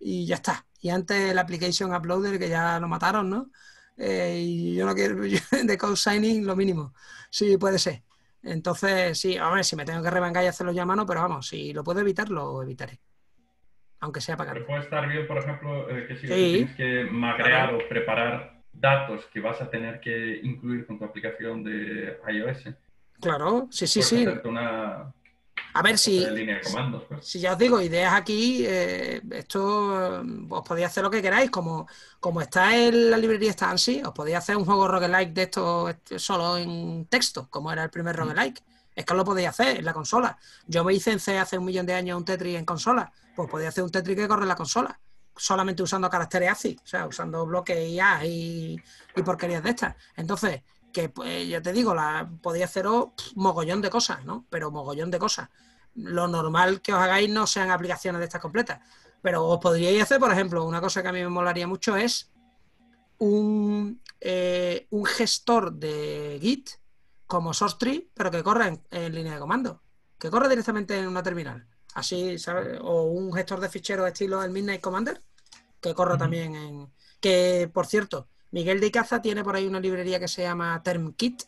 y ya está. Y antes el application uploader que ya lo mataron, ¿no? Eh, y yo no quiero de code signing lo mínimo. Sí, puede ser. Entonces, sí, ver, si me tengo que revangar y hacerlo ya a mano, pero vamos, si lo puedo evitar, lo evitaré. Aunque sea para Pero puede estar bien, por ejemplo, eh, que si tienes que magrear o preparar datos que vas a tener que incluir con tu aplicación de iOS. Claro, sí, sí, sí. A ver si, si ya os digo, ideas aquí, eh, esto mm, os podéis hacer lo que queráis, como, como está en la librería Stancy, os podía hacer un juego roguelike de esto este, solo en texto, como era el primer mm. roguelike. Es que lo podéis hacer en la consola. Yo me hice en C hace un millón de años un Tetris en consola, pues podía hacer un Tetris que corre en la consola solamente usando caracteres ACI, o sea, usando bloques y A y porquerías de estas. Entonces, que pues ya te digo, la, podía haceros mogollón de cosas, ¿no? Pero mogollón de cosas. Lo normal que os hagáis no sean aplicaciones de estas completas, pero os podríais hacer, por ejemplo, una cosa que a mí me molaría mucho es un, eh, gestor de Git como source pero que corra en, línea de comando, que corra directamente en una terminal. Así, ¿sabes? O un gestor de ficheros estilo el Midnight Commander, que corra también en... Que, por cierto, Miguel de Caza tiene por ahí una librería que se llama TermKit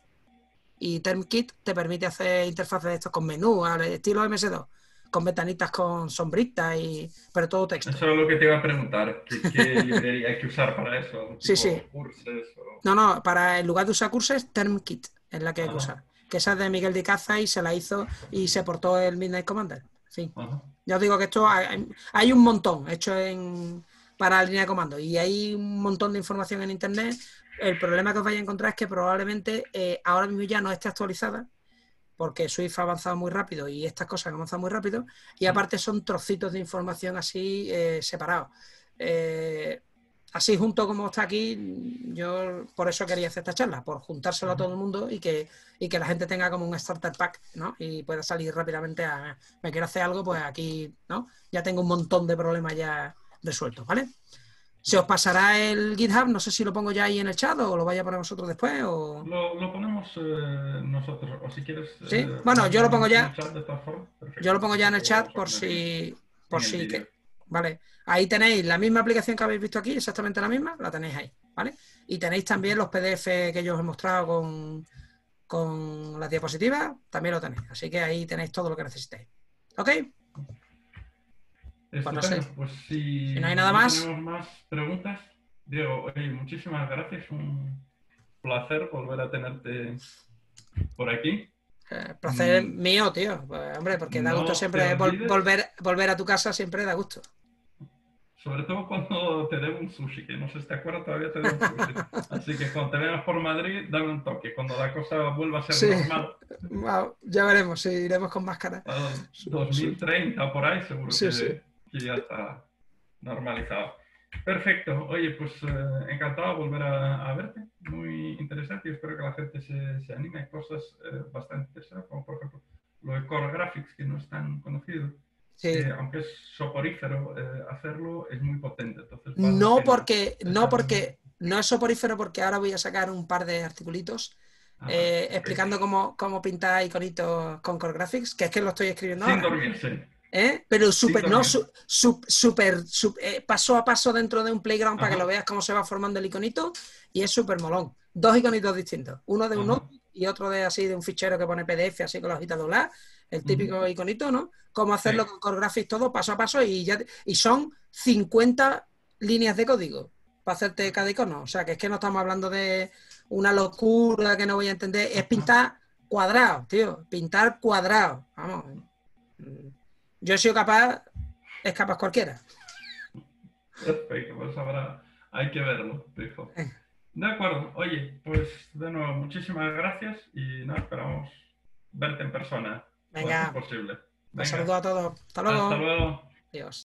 y TermKit te permite hacer interfaces de estos con menú, al estilo MS2, con ventanitas con sombritas y pero todo texto. Eso es lo que te iba a preguntar, ¿qué, librería hay que usar para eso? Sí, sí. No, no, para en lugar de usar curses, TermKit es la que hay que ah. usar. Que esa es de Miguel de Caza y se la hizo y se portó el Midnight Commander. Sí. Ya os digo que esto hay un montón hecho en para la línea de comando. Y hay un montón de información en Internet. El problema que os vais a encontrar es que probablemente eh, ahora mismo ya no esté actualizada, porque Swift ha avanzado muy rápido y estas cosas han avanzado muy rápido. Y aparte son trocitos de información así eh, separados. Eh, así junto como está aquí, yo por eso quería hacer esta charla, por juntárselo a todo el mundo y que, y que la gente tenga como un starter pack, ¿no? Y pueda salir rápidamente a, me quiero hacer algo, pues aquí, ¿no? Ya tengo un montón de problemas ya suelto, ¿vale? Se os pasará el GitHub, no sé si lo pongo ya ahí en el chat o lo vaya a poner vosotros después. O... Lo, ponemos eh, nosotros, o si quieres. Sí, eh, bueno, yo lo pongo ya. Yo lo pongo ya en el chat por si. Por si que, vale. Ahí tenéis la misma aplicación que habéis visto aquí, exactamente la misma, la tenéis ahí, ¿vale? Y tenéis también los PDF que yo os he mostrado con, con las diapositivas, también lo tenéis. Así que ahí tenéis todo lo que necesitáis. ¿Ok? Pues pues no pues si, no hay nada más. más preguntas, Diego, muchísimas gracias. Un placer volver a tenerte por aquí. Eh, placer mm. mío, tío. hombre, porque da gusto siempre volver, volver a tu casa, siempre da gusto. Sobre todo cuando te debo un sushi, que no sé si te acuerdas, todavía te un sushi. Así que cuando te vengas por Madrid, dame un toque. Cuando la cosa vuelva a ser normal. Ya veremos, Si iremos con máscara. 2030 ah, por ahí, seguro sí, ya está normalizado. Perfecto. Oye, pues eh, encantado de volver a, verte. Muy interesante y espero que la gente se, anime hay cosas eh, bastante interesantes, como por ejemplo lo de Core Graphics, que no es tan conocido. Sí. aunque es soporífero, eh, hacerlo es muy potente. no, porque, no, porque no es soporífero, porque ahora voy a sacar un par de articulitos. Ah, explicando cómo, cómo pintar iconitos con Core Graphics, que es que lo estoy escribiendo. Sin dormirse. ¿Eh? Pero super, no, super, eh, paso a paso dentro de un playground para que lo veas cómo se va formando el iconito y es súper molón. Dos iconitos distintos, uno de uno y otro de así de un fichero que pone PDF así con la hojita doblar, el típico iconito, ¿no? Cómo hacerlo con Core Graphics todo paso a paso y ya y son 50 líneas de código para hacerte cada icono, o sea, que es que no estamos hablando de una locura que no voy a entender, es pintar cuadrado, tío, pintar cuadrado, vamos. Yo he sido capaz, es capaz cualquiera. Perfecto, pues ahora hay que verlo, dijo. Eh. De acuerdo, oye, pues de nuevo, muchísimas gracias y nos esperamos verte en persona. Venga. posible. Un saludo a todos. Hasta luego. Hasta luego. Adiós.